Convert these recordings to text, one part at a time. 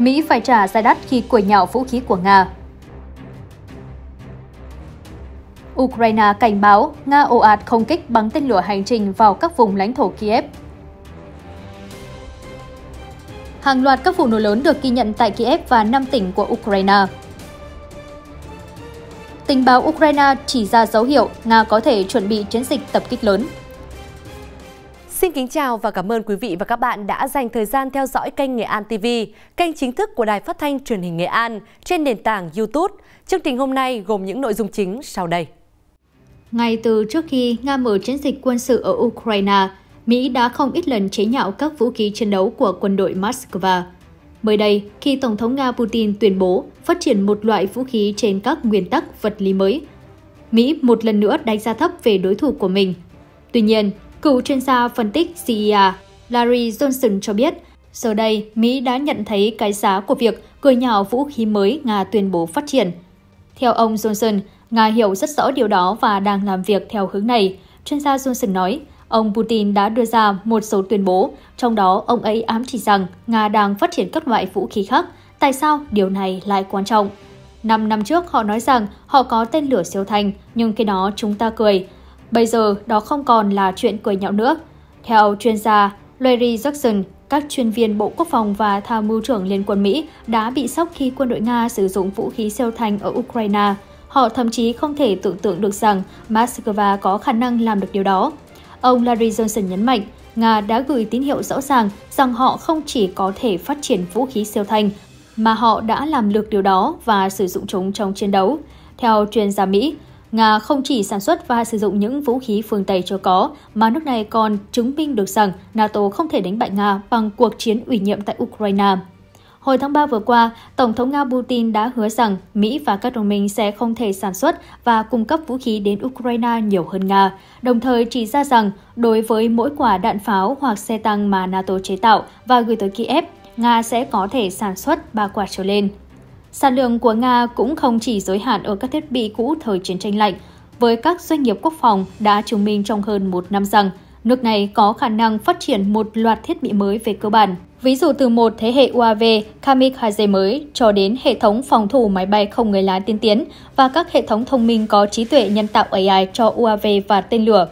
Mỹ phải trả giá đắt khi quẩy nhạo vũ khí của Nga. Ukraine cảnh báo Nga ồ ạt không kích bắn tên lửa hành trình vào các vùng lãnh thổ Kiev. Hàng loạt các vụ nổ lớn được ghi nhận tại Kiev và 5 tỉnh của Ukraine. Tình báo Ukraine chỉ ra dấu hiệu Nga có thể chuẩn bị chiến dịch tập kích lớn. Xin kính chào và cảm ơn quý vị và các bạn đã dành thời gian theo dõi kênh Nghệ An TV, kênh chính thức của Đài Phát thanh Truyền hình Nghệ An trên nền tảng YouTube. Chương trình hôm nay gồm những nội dung chính sau đây. Ngay từ trước khi Nga mở chiến dịch quân sự ở Ukraine, Mỹ đã không ít lần chế nhạo các vũ khí chiến đấu của quân đội Moscow. Mới đây, khi Tổng thống Nga Putin tuyên bố phát triển một loại vũ khí trên các nguyên tắc vật lý mới, Mỹ một lần nữa đánh giá thấp về đối thủ của mình. Tuy nhiên, Cựu chuyên gia phân tích CIA e Larry Johnson cho biết, giờ đây Mỹ đã nhận thấy cái giá của việc cười nhạo vũ khí mới Nga tuyên bố phát triển. Theo ông Johnson, Nga hiểu rất rõ điều đó và đang làm việc theo hướng này. Chuyên gia Johnson nói, ông Putin đã đưa ra một số tuyên bố, trong đó ông ấy ám chỉ rằng Nga đang phát triển các loại vũ khí khác. Tại sao điều này lại quan trọng? Năm năm trước họ nói rằng họ có tên lửa siêu thanh, nhưng khi đó chúng ta cười. Bây giờ đó không còn là chuyện cười nhạo nữa. Theo chuyên gia Larry Jackson, các chuyên viên Bộ Quốc phòng và tham mưu trưởng Liên quân Mỹ đã bị sốc khi quân đội Nga sử dụng vũ khí siêu thanh ở Ukraine. Họ thậm chí không thể tưởng tượng được rằng Moscow có khả năng làm được điều đó. Ông Larry Johnson nhấn mạnh, Nga đã gửi tín hiệu rõ ràng rằng họ không chỉ có thể phát triển vũ khí siêu thanh, mà họ đã làm được điều đó và sử dụng chúng trong chiến đấu. Theo chuyên gia Mỹ, Nga không chỉ sản xuất và sử dụng những vũ khí phương Tây cho có, mà nước này còn chứng minh được rằng NATO không thể đánh bại Nga bằng cuộc chiến ủy nhiệm tại Ukraine. Hồi tháng 3 vừa qua, Tổng thống Nga Putin đã hứa rằng Mỹ và các đồng minh sẽ không thể sản xuất và cung cấp vũ khí đến Ukraine nhiều hơn Nga, đồng thời chỉ ra rằng đối với mỗi quả đạn pháo hoặc xe tăng mà NATO chế tạo và gửi tới Kiev, Nga sẽ có thể sản xuất 3 quả trở lên. Sản lượng của Nga cũng không chỉ giới hạn ở các thiết bị cũ thời chiến tranh lạnh, với các doanh nghiệp quốc phòng đã chứng minh trong hơn một năm rằng nước này có khả năng phát triển một loạt thiết bị mới về cơ bản. Ví dụ từ một thế hệ UAV Kamikaze mới cho đến hệ thống phòng thủ máy bay không người lái tiên tiến và các hệ thống thông minh có trí tuệ nhân tạo AI cho UAV và tên lửa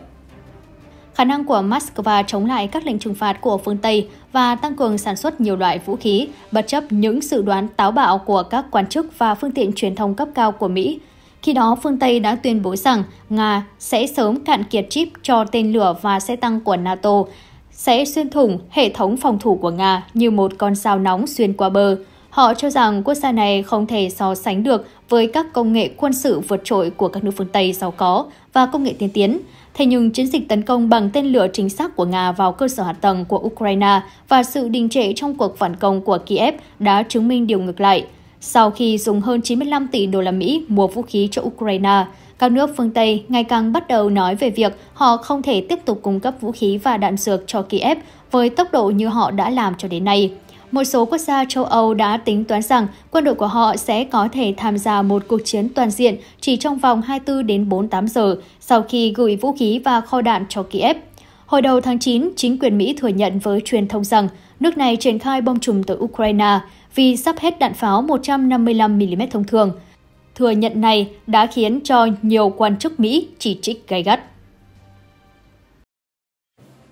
khả năng của Moscow chống lại các lệnh trừng phạt của phương Tây và tăng cường sản xuất nhiều loại vũ khí, bất chấp những dự đoán táo bạo của các quan chức và phương tiện truyền thông cấp cao của Mỹ. Khi đó, phương Tây đã tuyên bố rằng Nga sẽ sớm cạn kiệt chip cho tên lửa và xe tăng của NATO, sẽ xuyên thủng hệ thống phòng thủ của Nga như một con dao nóng xuyên qua bờ. Họ cho rằng quốc gia này không thể so sánh được với các công nghệ quân sự vượt trội của các nước phương Tây giàu có và công nghệ tiên tiến, Thế nhưng chiến dịch tấn công bằng tên lửa chính xác của Nga vào cơ sở hạ tầng của Ukraine và sự đình trệ trong cuộc phản công của Kiev đã chứng minh điều ngược lại. Sau khi dùng hơn 95 tỷ đô la Mỹ mua vũ khí cho Ukraine, các nước phương Tây ngày càng bắt đầu nói về việc họ không thể tiếp tục cung cấp vũ khí và đạn dược cho Kiev với tốc độ như họ đã làm cho đến nay. Một số quốc gia châu Âu đã tính toán rằng quân đội của họ sẽ có thể tham gia một cuộc chiến toàn diện chỉ trong vòng 24 đến 48 giờ sau khi gửi vũ khí và kho đạn cho Kiev. Hồi đầu tháng 9, chính quyền Mỹ thừa nhận với truyền thông rằng nước này triển khai bom trùm tới Ukraine vì sắp hết đạn pháo 155mm thông thường. Thừa nhận này đã khiến cho nhiều quan chức Mỹ chỉ trích gay gắt.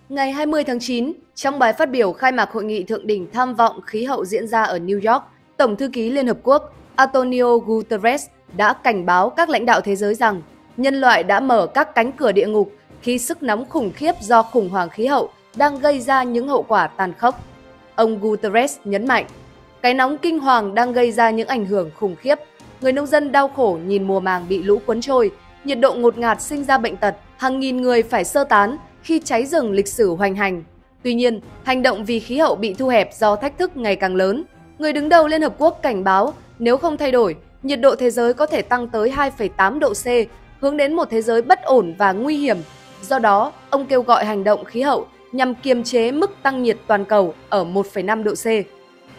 Ngày 20 tháng 9, trong bài phát biểu khai mạc hội nghị thượng đỉnh tham vọng khí hậu diễn ra ở New York, Tổng thư ký Liên Hợp Quốc Antonio Guterres đã cảnh báo các lãnh đạo thế giới rằng nhân loại đã mở các cánh cửa địa ngục khi sức nóng khủng khiếp do khủng hoảng khí hậu đang gây ra những hậu quả tàn khốc. Ông Guterres nhấn mạnh, cái nóng kinh hoàng đang gây ra những ảnh hưởng khủng khiếp. Người nông dân đau khổ nhìn mùa màng bị lũ cuốn trôi, nhiệt độ ngột ngạt sinh ra bệnh tật, hàng nghìn người phải sơ tán khi cháy rừng lịch sử hoành hành Tuy nhiên, hành động vì khí hậu bị thu hẹp do thách thức ngày càng lớn. Người đứng đầu Liên Hợp Quốc cảnh báo nếu không thay đổi, nhiệt độ thế giới có thể tăng tới 2,8 độ C, hướng đến một thế giới bất ổn và nguy hiểm. Do đó, ông kêu gọi hành động khí hậu nhằm kiềm chế mức tăng nhiệt toàn cầu ở 1,5 độ C.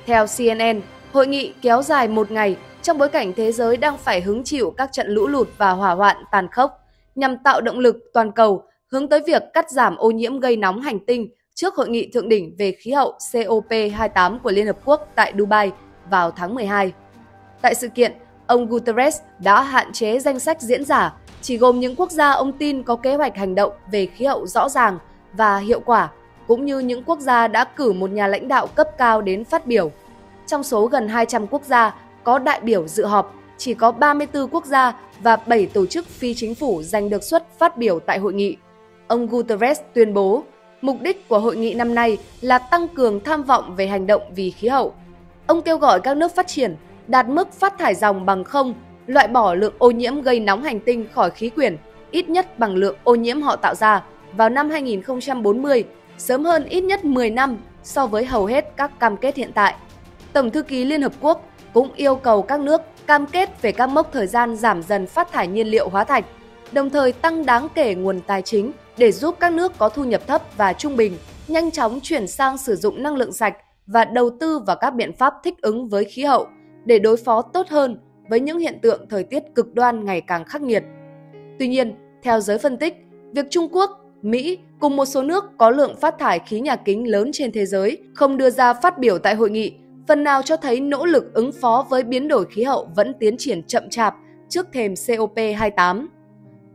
Theo CNN, hội nghị kéo dài một ngày trong bối cảnh thế giới đang phải hứng chịu các trận lũ lụt và hỏa hoạn tàn khốc, nhằm tạo động lực toàn cầu hướng tới việc cắt giảm ô nhiễm gây nóng hành tinh trước hội nghị thượng đỉnh về khí hậu COP28 của Liên Hợp Quốc tại Dubai vào tháng 12. Tại sự kiện, ông Guterres đã hạn chế danh sách diễn giả, chỉ gồm những quốc gia ông tin có kế hoạch hành động về khí hậu rõ ràng và hiệu quả, cũng như những quốc gia đã cử một nhà lãnh đạo cấp cao đến phát biểu. Trong số gần 200 quốc gia có đại biểu dự họp, chỉ có 34 quốc gia và 7 tổ chức phi chính phủ giành được suất phát biểu tại hội nghị. Ông Guterres tuyên bố Mục đích của hội nghị năm nay là tăng cường tham vọng về hành động vì khí hậu. Ông kêu gọi các nước phát triển đạt mức phát thải dòng bằng không, loại bỏ lượng ô nhiễm gây nóng hành tinh khỏi khí quyển ít nhất bằng lượng ô nhiễm họ tạo ra vào năm 2040, sớm hơn ít nhất 10 năm so với hầu hết các cam kết hiện tại. Tổng thư ký Liên Hợp Quốc cũng yêu cầu các nước cam kết về các mốc thời gian giảm dần phát thải nhiên liệu hóa thạch, đồng thời tăng đáng kể nguồn tài chính để giúp các nước có thu nhập thấp và trung bình nhanh chóng chuyển sang sử dụng năng lượng sạch và đầu tư vào các biện pháp thích ứng với khí hậu để đối phó tốt hơn với những hiện tượng thời tiết cực đoan ngày càng khắc nghiệt. Tuy nhiên, theo giới phân tích, việc Trung Quốc, Mỹ cùng một số nước có lượng phát thải khí nhà kính lớn trên thế giới không đưa ra phát biểu tại hội nghị, phần nào cho thấy nỗ lực ứng phó với biến đổi khí hậu vẫn tiến triển chậm chạp trước thềm COP28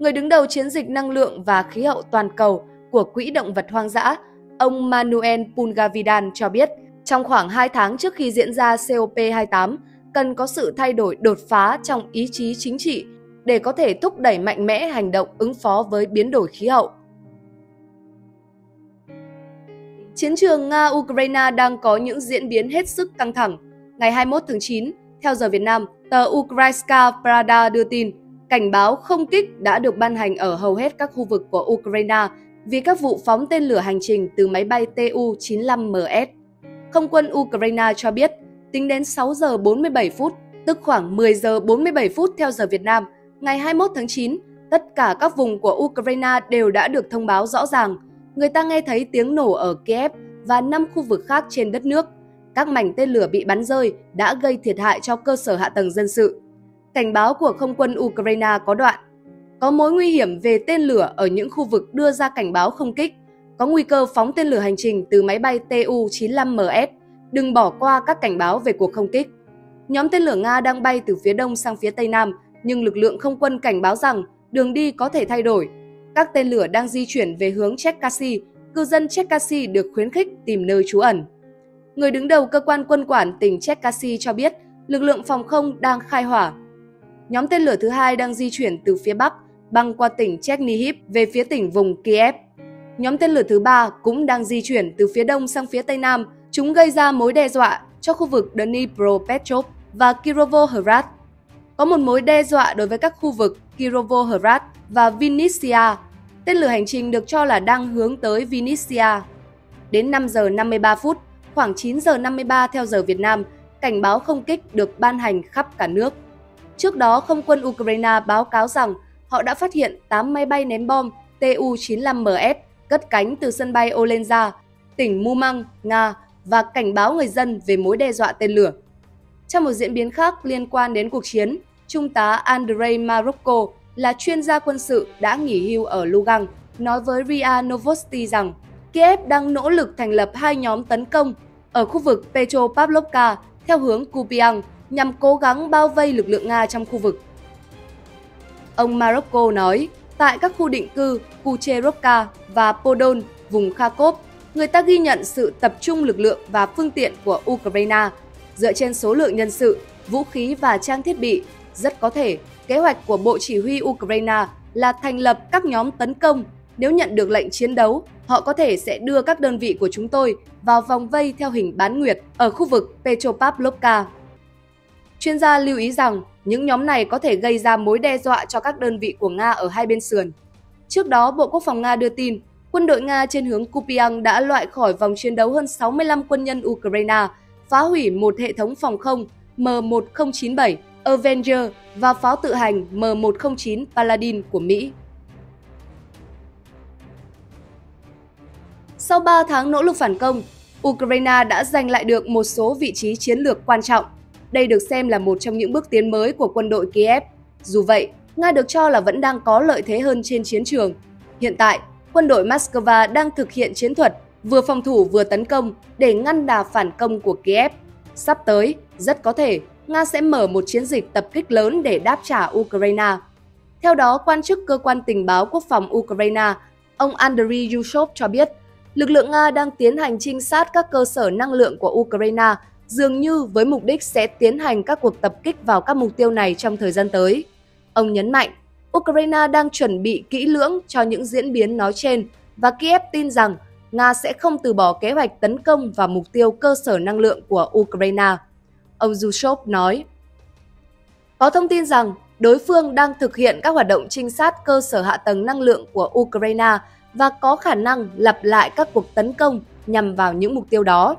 người đứng đầu chiến dịch năng lượng và khí hậu toàn cầu của Quỹ động vật hoang dã, ông Manuel Pungavidan cho biết, trong khoảng 2 tháng trước khi diễn ra COP28, cần có sự thay đổi đột phá trong ý chí chính trị để có thể thúc đẩy mạnh mẽ hành động ứng phó với biến đổi khí hậu. Chiến trường Nga-Ukraine đang có những diễn biến hết sức căng thẳng. Ngày 21 tháng 9, theo giờ Việt Nam, tờ Ukrainska Pravda đưa tin cảnh báo không kích đã được ban hành ở hầu hết các khu vực của Ukraine vì các vụ phóng tên lửa hành trình từ máy bay Tu-95MS. Không quân Ukraine cho biết, tính đến 6 giờ 47 phút, tức khoảng 10 giờ 47 phút theo giờ Việt Nam, ngày 21 tháng 9, tất cả các vùng của Ukraine đều đã được thông báo rõ ràng. Người ta nghe thấy tiếng nổ ở Kiev và 5 khu vực khác trên đất nước. Các mảnh tên lửa bị bắn rơi đã gây thiệt hại cho cơ sở hạ tầng dân sự. Cảnh báo của không quân Ukraine có đoạn có mối nguy hiểm về tên lửa ở những khu vực đưa ra cảnh báo không kích, có nguy cơ phóng tên lửa hành trình từ máy bay Tu-95MS. Đừng bỏ qua các cảnh báo về cuộc không kích. Nhóm tên lửa Nga đang bay từ phía đông sang phía tây nam, nhưng lực lượng không quân cảnh báo rằng đường đi có thể thay đổi. Các tên lửa đang di chuyển về hướng Cherkasy, cư dân Cherkasy được khuyến khích tìm nơi trú ẩn. Người đứng đầu cơ quan quân quản tỉnh Cherkasy cho biết lực lượng phòng không đang khai hỏa Nhóm tên lửa thứ hai đang di chuyển từ phía Bắc, băng qua tỉnh Chernihiv về phía tỉnh vùng Kiev. Nhóm tên lửa thứ ba cũng đang di chuyển từ phía Đông sang phía Tây Nam. Chúng gây ra mối đe dọa cho khu vực Dnipropetrovsk và Kirovohrad. Có một mối đe dọa đối với các khu vực Kirovohrad và Vinnytsia. Tên lửa hành trình được cho là đang hướng tới Vinnytsia. Đến 5 giờ 53 phút, khoảng 9 giờ 53 theo giờ Việt Nam, cảnh báo không kích được ban hành khắp cả nước. Trước đó, không quân Ukraine báo cáo rằng họ đã phát hiện 8 máy bay ném bom tu 95 ms cất cánh từ sân bay Olenza, tỉnh Mumang, Nga và cảnh báo người dân về mối đe dọa tên lửa. Trong một diễn biến khác liên quan đến cuộc chiến, Trung tá Andrei Marokko là chuyên gia quân sự đã nghỉ hưu ở Lugan, nói với RIA Novosti rằng Kiev đang nỗ lực thành lập hai nhóm tấn công ở khu vực Petropavlovka theo hướng Kupiang nhằm cố gắng bao vây lực lượng Nga trong khu vực. Ông Marocco nói, tại các khu định cư Kucherovka và Podol, vùng Kharkov, người ta ghi nhận sự tập trung lực lượng và phương tiện của Ukraine dựa trên số lượng nhân sự, vũ khí và trang thiết bị. Rất có thể, kế hoạch của Bộ Chỉ huy Ukraine là thành lập các nhóm tấn công. Nếu nhận được lệnh chiến đấu, họ có thể sẽ đưa các đơn vị của chúng tôi vào vòng vây theo hình bán nguyệt ở khu vực Petropavlovka. Chuyên gia lưu ý rằng những nhóm này có thể gây ra mối đe dọa cho các đơn vị của Nga ở hai bên sườn. Trước đó, Bộ Quốc phòng Nga đưa tin, quân đội Nga trên hướng Kupiang đã loại khỏi vòng chiến đấu hơn 65 quân nhân Ukraine, phá hủy một hệ thống phòng không M1097 Avenger và pháo tự hành M109 Paladin của Mỹ. Sau 3 tháng nỗ lực phản công, Ukraine đã giành lại được một số vị trí chiến lược quan trọng – đây được xem là một trong những bước tiến mới của quân đội Kiev. Dù vậy, Nga được cho là vẫn đang có lợi thế hơn trên chiến trường. Hiện tại, quân đội Moscow đang thực hiện chiến thuật vừa phòng thủ vừa tấn công để ngăn đà phản công của Kiev. Sắp tới, rất có thể Nga sẽ mở một chiến dịch tập kích lớn để đáp trả Ukraine. Theo đó, quan chức cơ quan tình báo quốc phòng Ukraine, ông Andriy Yushov cho biết, lực lượng Nga đang tiến hành trinh sát các cơ sở năng lượng của Ukraine dường như với mục đích sẽ tiến hành các cuộc tập kích vào các mục tiêu này trong thời gian tới. Ông nhấn mạnh, Ukraine đang chuẩn bị kỹ lưỡng cho những diễn biến nói trên và Kiev tin rằng Nga sẽ không từ bỏ kế hoạch tấn công vào mục tiêu cơ sở năng lượng của Ukraine. Ông Zushov nói, có thông tin rằng đối phương đang thực hiện các hoạt động trinh sát cơ sở hạ tầng năng lượng của Ukraine và có khả năng lặp lại các cuộc tấn công nhằm vào những mục tiêu đó.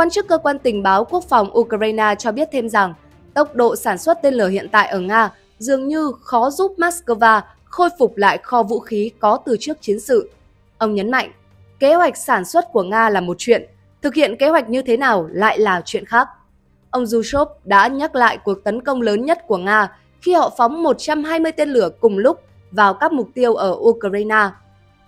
Quan chức cơ quan tình báo quốc phòng Ukraine cho biết thêm rằng tốc độ sản xuất tên lửa hiện tại ở Nga dường như khó giúp Moscow khôi phục lại kho vũ khí có từ trước chiến sự. Ông nhấn mạnh, kế hoạch sản xuất của Nga là một chuyện, thực hiện kế hoạch như thế nào lại là chuyện khác. Ông Zushov đã nhắc lại cuộc tấn công lớn nhất của Nga khi họ phóng 120 tên lửa cùng lúc vào các mục tiêu ở Ukraine.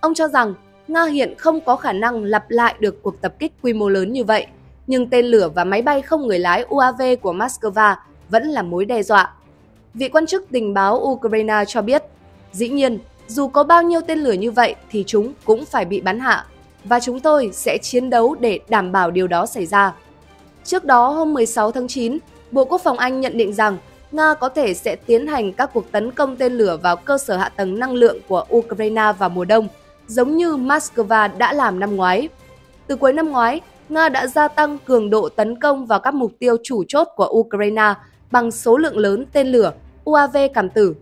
Ông cho rằng Nga hiện không có khả năng lặp lại được cuộc tập kích quy mô lớn như vậy – nhưng tên lửa và máy bay không người lái UAV của Moscow vẫn là mối đe dọa. Vị quan chức tình báo Ukraine cho biết, dĩ nhiên, dù có bao nhiêu tên lửa như vậy thì chúng cũng phải bị bắn hạ và chúng tôi sẽ chiến đấu để đảm bảo điều đó xảy ra. Trước đó hôm 16 tháng 9, Bộ Quốc phòng Anh nhận định rằng Nga có thể sẽ tiến hành các cuộc tấn công tên lửa vào cơ sở hạ tầng năng lượng của Ukraine vào mùa đông, giống như Moscow đã làm năm ngoái. Từ cuối năm ngoái, Nga đã gia tăng cường độ tấn công vào các mục tiêu chủ chốt của Ukraine bằng số lượng lớn tên lửa UAV cảm tử.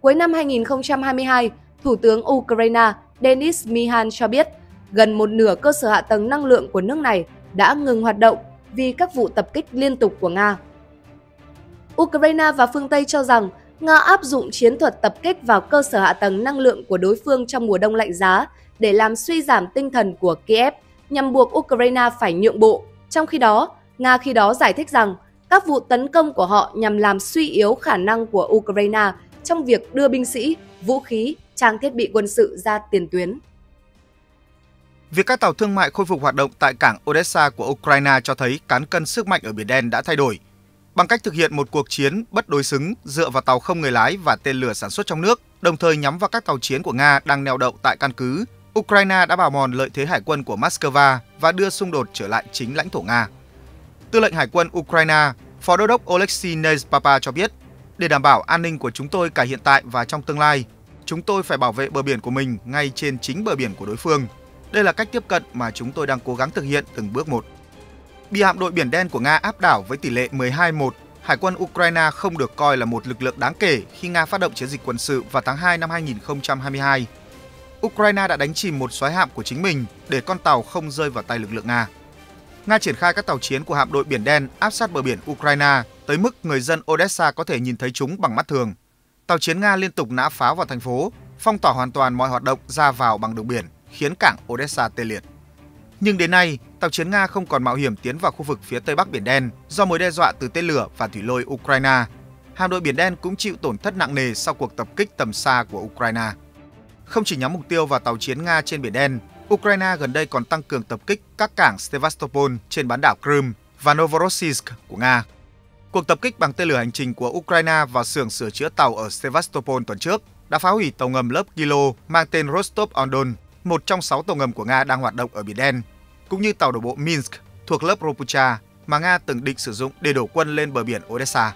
Cuối năm 2022, Thủ tướng Ukraine Denis Mihan cho biết gần một nửa cơ sở hạ tầng năng lượng của nước này đã ngừng hoạt động vì các vụ tập kích liên tục của Nga. Ukraine và phương Tây cho rằng Nga áp dụng chiến thuật tập kích vào cơ sở hạ tầng năng lượng của đối phương trong mùa đông lạnh giá để làm suy giảm tinh thần của Kiev nhằm buộc Ukraine phải nhượng bộ. Trong khi đó, Nga khi đó giải thích rằng các vụ tấn công của họ nhằm làm suy yếu khả năng của Ukraine trong việc đưa binh sĩ, vũ khí, trang thiết bị quân sự ra tiền tuyến. Việc các tàu thương mại khôi phục hoạt động tại cảng Odessa của Ukraine cho thấy cán cân sức mạnh ở Biển Đen đã thay đổi. Bằng cách thực hiện một cuộc chiến bất đối xứng dựa vào tàu không người lái và tên lửa sản xuất trong nước, đồng thời nhắm vào các tàu chiến của Nga đang neo đậu tại căn cứ Ukraine đã bào mòn lợi thế hải quân của Moscow và đưa xung đột trở lại chính lãnh thổ Nga. Tư lệnh Hải quân Ukraine, Phó Đô đốc Oleksiy Nezpapa cho biết, để đảm bảo an ninh của chúng tôi cả hiện tại và trong tương lai, chúng tôi phải bảo vệ bờ biển của mình ngay trên chính bờ biển của đối phương. Đây là cách tiếp cận mà chúng tôi đang cố gắng thực hiện từng bước một. Bị hạm đội Biển Đen của Nga áp đảo với tỷ lệ 12-1, Hải quân Ukraine không được coi là một lực lượng đáng kể khi Nga phát động chiến dịch quân sự vào tháng 2 năm 2022 Ukraine đã đánh chìm một xoáy hạm của chính mình để con tàu không rơi vào tay lực lượng Nga. Nga triển khai các tàu chiến của hạm đội Biển Đen áp sát bờ biển Ukraine tới mức người dân Odessa có thể nhìn thấy chúng bằng mắt thường. Tàu chiến Nga liên tục nã pháo vào thành phố, phong tỏa hoàn toàn mọi hoạt động ra vào bằng đường biển, khiến cảng Odessa tê liệt. Nhưng đến nay, tàu chiến Nga không còn mạo hiểm tiến vào khu vực phía Tây Bắc Biển Đen do mối đe dọa từ tên lửa và thủy lôi Ukraine. Hạm đội Biển Đen cũng chịu tổn thất nặng nề sau cuộc tập kích tầm xa của Ukraine không chỉ nhắm mục tiêu vào tàu chiến Nga trên Biển Đen, Ukraine gần đây còn tăng cường tập kích các cảng Sevastopol trên bán đảo Crimea và Novorossiysk của Nga. Cuộc tập kích bằng tên lửa hành trình của Ukraine vào xưởng sửa chữa tàu ở Sevastopol tuần trước đã phá hủy tàu ngầm lớp Kilo mang tên Rostov-on-Don, một trong sáu tàu ngầm của Nga đang hoạt động ở Biển Đen, cũng như tàu đổ bộ Minsk thuộc lớp Ropucha mà Nga từng định sử dụng để đổ quân lên bờ biển Odessa.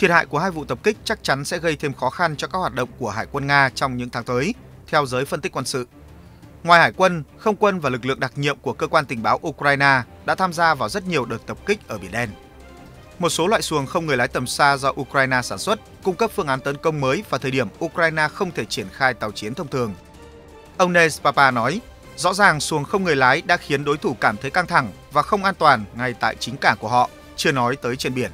Thiệt hại của hai vụ tập kích chắc chắn sẽ gây thêm khó khăn cho các hoạt động của Hải quân Nga trong những tháng tới – theo giới phân tích quân sự. Ngoài hải quân, không quân và lực lượng đặc nhiệm của cơ quan tình báo Ukraine đã tham gia vào rất nhiều đợt tập kích ở Biển Đen. Một số loại xuồng không người lái tầm xa do Ukraine sản xuất cung cấp phương án tấn công mới vào thời điểm Ukraine không thể triển khai tàu chiến thông thường. Ông Nes Papa nói, rõ ràng xuồng không người lái đã khiến đối thủ cảm thấy căng thẳng và không an toàn ngay tại chính cảng của họ, chưa nói tới trên biển.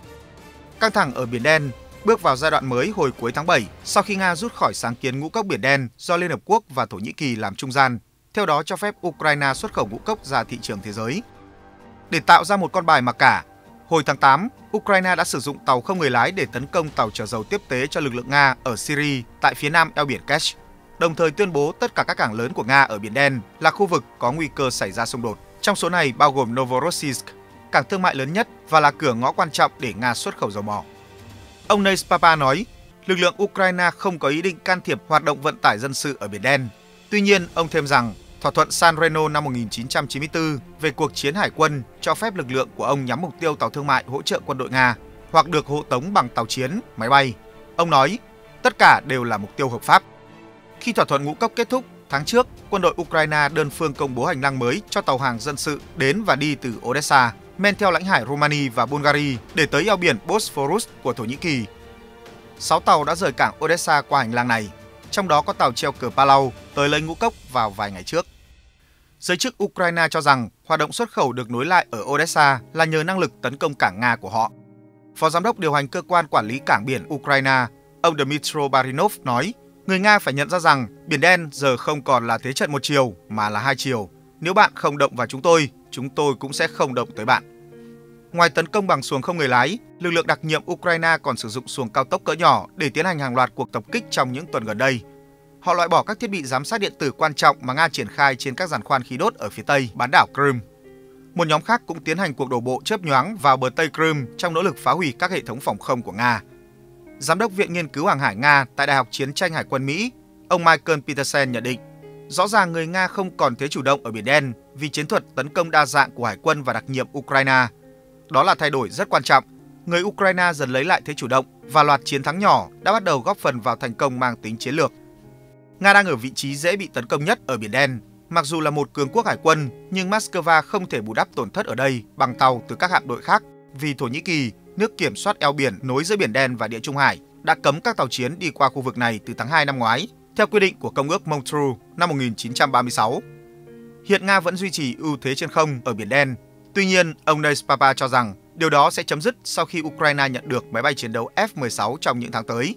Căng thẳng ở Biển Đen bước vào giai đoạn mới hồi cuối tháng 7 sau khi Nga rút khỏi sáng kiến ngũ cốc Biển Đen do Liên Hợp Quốc và Thổ Nhĩ Kỳ làm trung gian, theo đó cho phép Ukraine xuất khẩu ngũ cốc ra thị trường thế giới. Để tạo ra một con bài mặc cả, hồi tháng 8, Ukraine đã sử dụng tàu không người lái để tấn công tàu chở dầu tiếp tế cho lực lượng Nga ở Syria tại phía nam eo biển Kerch, đồng thời tuyên bố tất cả các cảng lớn của Nga ở Biển Đen là khu vực có nguy cơ xảy ra xung đột. Trong số này bao gồm Novorossiysk, cảng thương mại lớn nhất và là cửa ngõ quan trọng để Nga xuất khẩu dầu mỏ. Ông Neis Papa nói, lực lượng Ukraine không có ý định can thiệp hoạt động vận tải dân sự ở Biển Đen. Tuy nhiên, ông thêm rằng thỏa thuận San Reno năm 1994 về cuộc chiến hải quân cho phép lực lượng của ông nhắm mục tiêu tàu thương mại hỗ trợ quân đội Nga hoặc được hộ tống bằng tàu chiến, máy bay. Ông nói, tất cả đều là mục tiêu hợp pháp. Khi thỏa thuận ngũ cốc kết thúc, tháng trước, quân đội Ukraine đơn phương công bố hành lang mới cho tàu hàng dân sự đến và đi từ Odessa men theo lãnh hải Romani và Bulgaria để tới eo biển Bosphorus của Thổ Nhĩ Kỳ. 6 tàu đã rời cảng Odessa qua hành lang này, trong đó có tàu treo cờ Palau tới lấy ngũ cốc vào vài ngày trước. Giới chức Ukraine cho rằng hoạt động xuất khẩu được nối lại ở Odessa là nhờ năng lực tấn công cảng Nga của họ. Phó Giám đốc điều hành cơ quan quản lý cảng biển Ukraine, ông Dmitry Barinov nói, người Nga phải nhận ra rằng Biển Đen giờ không còn là thế trận một chiều mà là hai chiều. Nếu bạn không động vào chúng tôi chúng tôi cũng sẽ không động tới bạn. Ngoài tấn công bằng xuồng không người lái, lực lượng đặc nhiệm Ukraine còn sử dụng xuồng cao tốc cỡ nhỏ để tiến hành hàng loạt cuộc tập kích trong những tuần gần đây. Họ loại bỏ các thiết bị giám sát điện tử quan trọng mà Nga triển khai trên các giàn khoan khí đốt ở phía tây bán đảo Crimea. Một nhóm khác cũng tiến hành cuộc đổ bộ chớp nhoáng vào bờ Tây Crimea trong nỗ lực phá hủy các hệ thống phòng không của Nga. Giám đốc Viện Nghiên cứu Hàng hải Nga tại Đại học Chiến tranh Hải quân Mỹ, ông Michael Peterson nhận định rõ ràng người Nga không còn thế chủ động ở Biển Đen vì chiến thuật tấn công đa dạng của hải quân và đặc nhiệm Ukraine. Đó là thay đổi rất quan trọng. Người Ukraine dần lấy lại thế chủ động và loạt chiến thắng nhỏ đã bắt đầu góp phần vào thành công mang tính chiến lược. Nga đang ở vị trí dễ bị tấn công nhất ở Biển Đen. Mặc dù là một cường quốc hải quân, nhưng Moscow không thể bù đắp tổn thất ở đây bằng tàu từ các hạm đội khác vì Thổ Nhĩ Kỳ, nước kiểm soát eo biển nối giữa Biển Đen và Địa Trung Hải, đã cấm các tàu chiến đi qua khu vực này từ tháng 2 năm ngoái theo quy định của Công ước Montreux năm 1936. Hiện Nga vẫn duy trì ưu thế trên không ở Biển Đen. Tuy nhiên, ông Neispapa cho rằng điều đó sẽ chấm dứt sau khi Ukraine nhận được máy bay chiến đấu F-16 trong những tháng tới.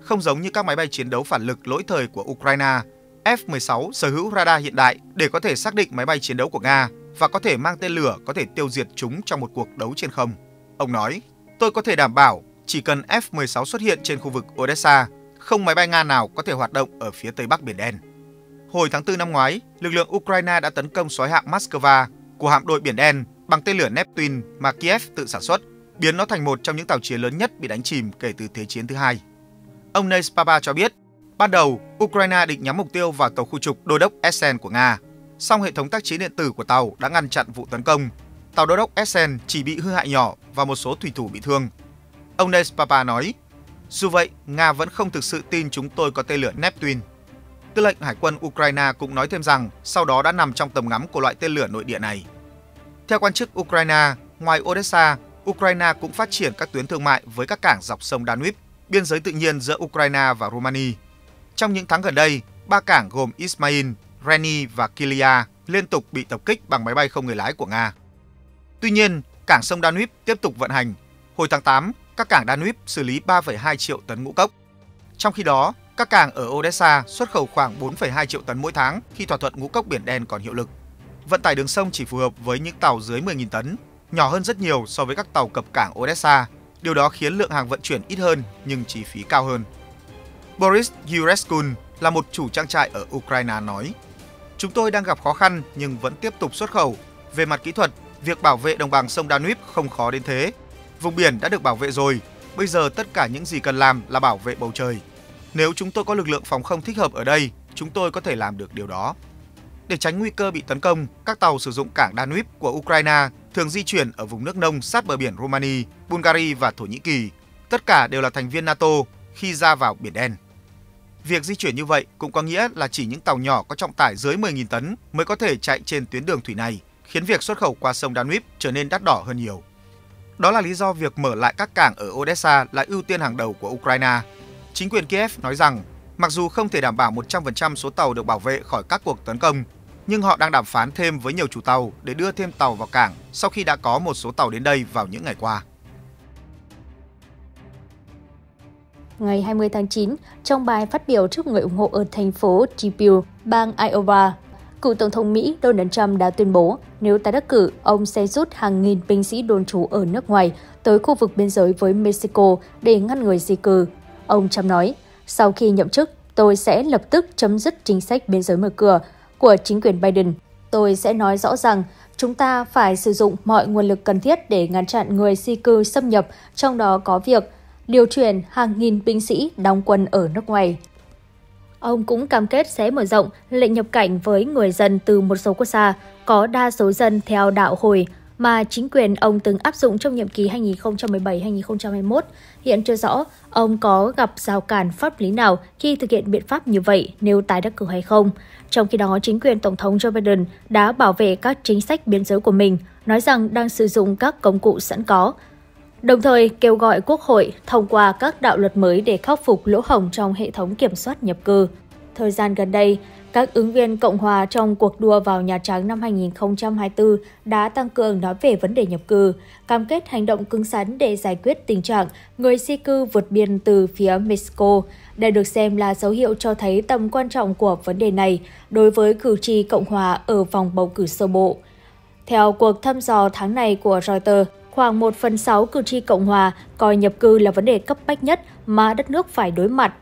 Không giống như các máy bay chiến đấu phản lực lỗi thời của Ukraine, F-16 sở hữu radar hiện đại để có thể xác định máy bay chiến đấu của Nga và có thể mang tên lửa có thể tiêu diệt chúng trong một cuộc đấu trên không. Ông nói, tôi có thể đảm bảo chỉ cần F-16 xuất hiện trên khu vực Odessa không máy bay Nga nào có thể hoạt động ở phía Tây Bắc Biển Đen. Hồi tháng 4 năm ngoái, lực lượng Ukraine đã tấn công sói hạm Moscow của hạm đội Biển Đen bằng tên lửa Neptune mà Kiev tự sản xuất, biến nó thành một trong những tàu chiến lớn nhất bị đánh chìm kể từ Thế chiến thứ hai. Ông Neispapa cho biết, ban đầu Ukraine định nhắm mục tiêu vào tàu khu trục đô đốc Essen của Nga, song hệ thống tác chiến điện tử của tàu đã ngăn chặn vụ tấn công. Tàu đô đốc Essen chỉ bị hư hại nhỏ và một số thủy thủ bị thương. Ông Neispapa nói, dù vậy, Nga vẫn không thực sự tin chúng tôi có tên lửa Neptune. Tư lệnh Hải quân Ukraine cũng nói thêm rằng sau đó đã nằm trong tầm ngắm của loại tên lửa nội địa này. Theo quan chức Ukraine, ngoài Odessa, Ukraine cũng phát triển các tuyến thương mại với các cảng dọc sông Danube, biên giới tự nhiên giữa Ukraine và Romania. Trong những tháng gần đây, ba cảng gồm Ismail, Reni và Kilia liên tục bị tập kích bằng máy bay không người lái của Nga. Tuy nhiên, cảng sông Danube tiếp tục vận hành. Hồi tháng 8, các cảng Danube xử lý 3,2 triệu tấn ngũ cốc. Trong khi đó, các cảng ở Odessa xuất khẩu khoảng 4,2 triệu tấn mỗi tháng khi thỏa thuận ngũ cốc Biển Đen còn hiệu lực. Vận tải đường sông chỉ phù hợp với những tàu dưới 10.000 tấn, nhỏ hơn rất nhiều so với các tàu cập cảng Odessa. Điều đó khiến lượng hàng vận chuyển ít hơn nhưng chi phí cao hơn. Boris Yureskun là một chủ trang trại ở Ukraine nói, Chúng tôi đang gặp khó khăn nhưng vẫn tiếp tục xuất khẩu. Về mặt kỹ thuật, việc bảo vệ đồng bằng sông Danube không khó đến thế, Vùng biển đã được bảo vệ rồi, bây giờ tất cả những gì cần làm là bảo vệ bầu trời. Nếu chúng tôi có lực lượng phòng không thích hợp ở đây, chúng tôi có thể làm được điều đó. Để tránh nguy cơ bị tấn công, các tàu sử dụng cảng Danube của Ukraine thường di chuyển ở vùng nước nông sát bờ biển Romania, Bulgaria và Thổ Nhĩ Kỳ. Tất cả đều là thành viên NATO khi ra vào Biển Đen. Việc di chuyển như vậy cũng có nghĩa là chỉ những tàu nhỏ có trọng tải dưới 10.000 tấn mới có thể chạy trên tuyến đường thủy này, khiến việc xuất khẩu qua sông Danube trở nên đắt đỏ hơn nhiều. Đó là lý do việc mở lại các cảng ở Odessa là ưu tiên hàng đầu của Ukraine. Chính quyền Kiev nói rằng, mặc dù không thể đảm bảo 100% số tàu được bảo vệ khỏi các cuộc tấn công, nhưng họ đang đàm phán thêm với nhiều chủ tàu để đưa thêm tàu vào cảng sau khi đã có một số tàu đến đây vào những ngày qua. Ngày 20 tháng 9, trong bài phát biểu trước người ủng hộ ở thành phố Tribune, bang Iowa, Cựu Tổng thống Mỹ Donald Trump đã tuyên bố nếu tái đắc cử, ông sẽ rút hàng nghìn binh sĩ đồn trú ở nước ngoài tới khu vực biên giới với Mexico để ngăn người di cư. Ông Trump nói, sau khi nhậm chức, tôi sẽ lập tức chấm dứt chính sách biên giới mở cửa của chính quyền Biden. Tôi sẽ nói rõ rằng chúng ta phải sử dụng mọi nguồn lực cần thiết để ngăn chặn người di cư xâm nhập, trong đó có việc điều chuyển hàng nghìn binh sĩ đóng quân ở nước ngoài. Ông cũng cam kết sẽ mở rộng lệnh nhập cảnh với người dân từ một số quốc gia có đa số dân theo đạo hồi mà chính quyền ông từng áp dụng trong nhiệm kỳ 2017-2021. Hiện chưa rõ ông có gặp rào cản pháp lý nào khi thực hiện biện pháp như vậy nếu tái đắc cử hay không. Trong khi đó, chính quyền Tổng thống Joe Biden đã bảo vệ các chính sách biên giới của mình, nói rằng đang sử dụng các công cụ sẵn có đồng thời kêu gọi Quốc hội thông qua các đạo luật mới để khắc phục lỗ hổng trong hệ thống kiểm soát nhập cư. Thời gian gần đây, các ứng viên Cộng hòa trong cuộc đua vào Nhà Trắng năm 2024 đã tăng cường nói về vấn đề nhập cư, cam kết hành động cứng rắn để giải quyết tình trạng người di cư vượt biên từ phía Mexico. Đây được xem là dấu hiệu cho thấy tầm quan trọng của vấn đề này đối với cử tri Cộng hòa ở vòng bầu cử sơ bộ. Theo cuộc thăm dò tháng này của Reuters, Khoảng 1 phần 6 cử tri Cộng hòa coi nhập cư là vấn đề cấp bách nhất mà đất nước phải đối mặt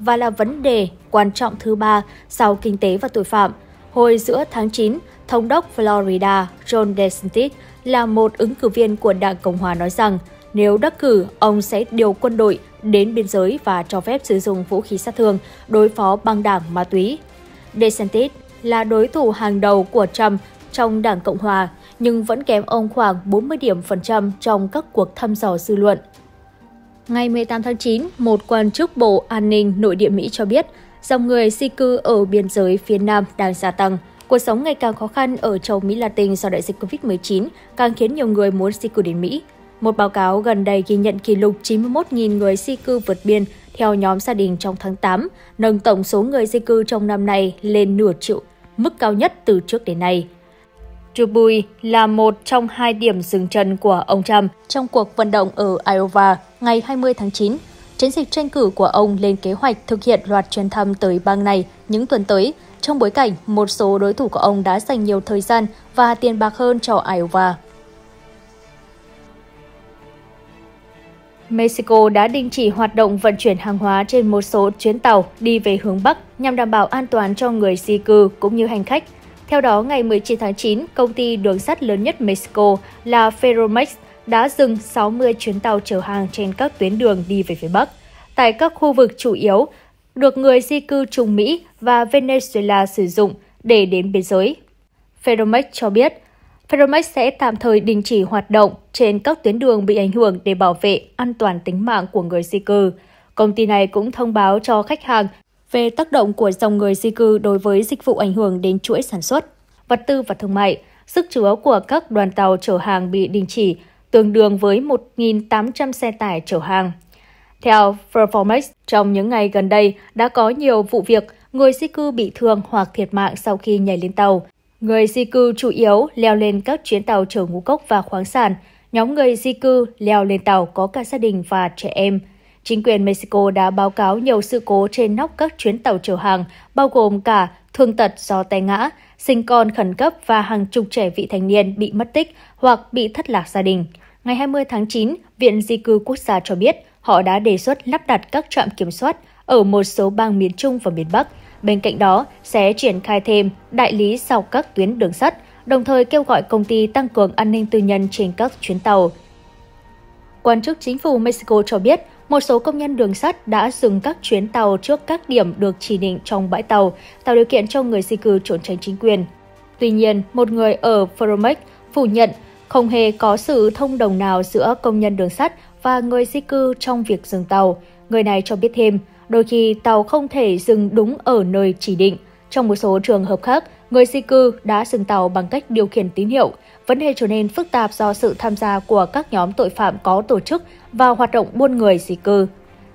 và là vấn đề quan trọng thứ ba sau kinh tế và tội phạm. Hồi giữa tháng 9, Thống đốc Florida John DeSantis là một ứng cử viên của Đảng Cộng hòa nói rằng nếu đắc cử, ông sẽ điều quân đội đến biên giới và cho phép sử dụng vũ khí sát thương đối phó băng đảng ma túy. DeSantis là đối thủ hàng đầu của Trump trong Đảng Cộng hòa nhưng vẫn kém ông khoảng 40 điểm phần trăm trong các cuộc thăm dò dư luận. Ngày 18 tháng 9, một quan chức Bộ An ninh Nội địa Mỹ cho biết dòng người di cư ở biên giới phía Nam đang gia tăng. Cuộc sống ngày càng khó khăn ở châu Mỹ Latin do đại dịch COVID-19 càng khiến nhiều người muốn di cư đến Mỹ. Một báo cáo gần đây ghi nhận kỷ lục 91.000 người di cư vượt biên theo nhóm gia đình trong tháng 8, nâng tổng số người di cư trong năm nay lên nửa triệu, mức cao nhất từ trước đến nay. Dubuis là một trong hai điểm dừng chân của ông Trump trong cuộc vận động ở Iowa ngày 20 tháng 9. Chiến dịch tranh cử của ông lên kế hoạch thực hiện loạt chuyến thăm tới bang này những tuần tới, trong bối cảnh một số đối thủ của ông đã dành nhiều thời gian và tiền bạc hơn cho Iowa. Mexico đã đình chỉ hoạt động vận chuyển hàng hóa trên một số chuyến tàu đi về hướng Bắc nhằm đảm bảo an toàn cho người di cư cũng như hành khách theo đó, ngày 19 tháng 9, công ty đường sắt lớn nhất Mexico là Ferromex đã dừng 60 chuyến tàu chở hàng trên các tuyến đường đi về phía Bắc. Tại các khu vực chủ yếu, được người di cư Trung Mỹ và Venezuela sử dụng để đến biên giới. Ferromex cho biết, Ferromex sẽ tạm thời đình chỉ hoạt động trên các tuyến đường bị ảnh hưởng để bảo vệ an toàn tính mạng của người di cư. Công ty này cũng thông báo cho khách hàng về tác động của dòng người di cư đối với dịch vụ ảnh hưởng đến chuỗi sản xuất, vật tư và thương mại. Sức chứa của các đoàn tàu chở hàng bị đình chỉ, tương đương với 1.800 xe tải chở hàng. Theo Performex, trong những ngày gần đây đã có nhiều vụ việc người di cư bị thương hoặc thiệt mạng sau khi nhảy lên tàu. Người di cư chủ yếu leo lên các chuyến tàu chở ngũ cốc và khoáng sản. Nhóm người di cư leo lên tàu có cả gia đình và trẻ em – Chính quyền Mexico đã báo cáo nhiều sự cố trên nóc các chuyến tàu chở hàng, bao gồm cả thương tật do tai ngã, sinh con khẩn cấp và hàng chục trẻ vị thành niên bị mất tích hoặc bị thất lạc gia đình. Ngày 20 tháng 9, Viện Di cư Quốc gia cho biết họ đã đề xuất lắp đặt các trạm kiểm soát ở một số bang miền Trung và miền Bắc. Bên cạnh đó, sẽ triển khai thêm đại lý sau các tuyến đường sắt, đồng thời kêu gọi công ty tăng cường an ninh tư nhân trên các chuyến tàu. Quan chức chính phủ Mexico cho biết một số công nhân đường sắt đã dừng các chuyến tàu trước các điểm được chỉ định trong bãi tàu, tạo điều kiện cho người di cư trốn tránh chính quyền. Tuy nhiên, một người ở Fromec phủ nhận không hề có sự thông đồng nào giữa công nhân đường sắt và người di cư trong việc dừng tàu. Người này cho biết thêm, đôi khi tàu không thể dừng đúng ở nơi chỉ định. Trong một số trường hợp khác, người di cư đã dừng tàu bằng cách điều khiển tín hiệu, vấn đề trở nên phức tạp do sự tham gia của các nhóm tội phạm có tổ chức vào hoạt động buôn người di cư.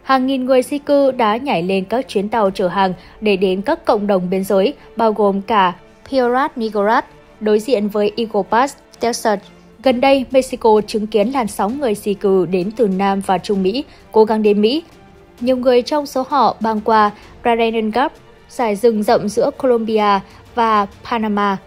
Hàng nghìn người di cư đã nhảy lên các chuyến tàu chở hàng để đến các cộng đồng biên giới, bao gồm cả Piorat Migorat, đối diện với Eagle Pass, Texas. Gần đây, Mexico chứng kiến làn sóng người di cư đến từ Nam và Trung Mỹ cố gắng đến Mỹ. Nhiều người trong số họ băng qua Darien Gap, giải rừng rậm giữa Colombia và Panama.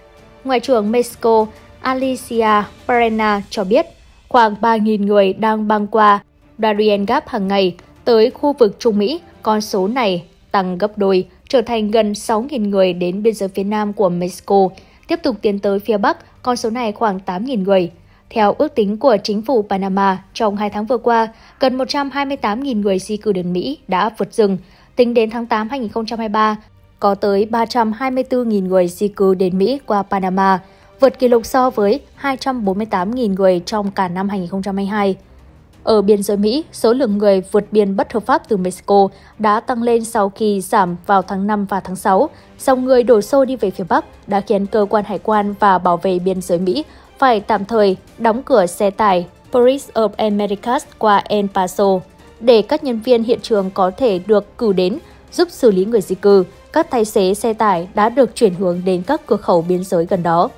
Ngoại trưởng Mexico Alicia Perena cho biết khoảng 3.000 người đang băng qua Darien Gap hàng ngày tới khu vực Trung Mỹ. Con số này tăng gấp đôi, trở thành gần 6.000 người đến biên giới phía nam của Mexico. Tiếp tục tiến tới phía bắc, con số này khoảng 8.000 người. Theo ước tính của chính phủ Panama, trong hai tháng vừa qua, gần 128.000 người di cư đến Mỹ đã vượt rừng. Tính đến tháng 8 2023, có tới 324.000 người di cư đến Mỹ qua Panama, vượt kỷ lục so với 248.000 người trong cả năm 2022. Ở biên giới Mỹ, số lượng người vượt biên bất hợp pháp từ Mexico đã tăng lên sau khi giảm vào tháng 5 và tháng 6. Dòng người đổ xô đi về phía Bắc đã khiến cơ quan hải quan và bảo vệ biên giới Mỹ phải tạm thời đóng cửa xe tải Paris of Americas qua El Paso để các nhân viên hiện trường có thể được cử đến giúp xử lý người di cư. Các tài xế xe tải đã được chuyển hướng đến các cửa khẩu biên giới gần đó.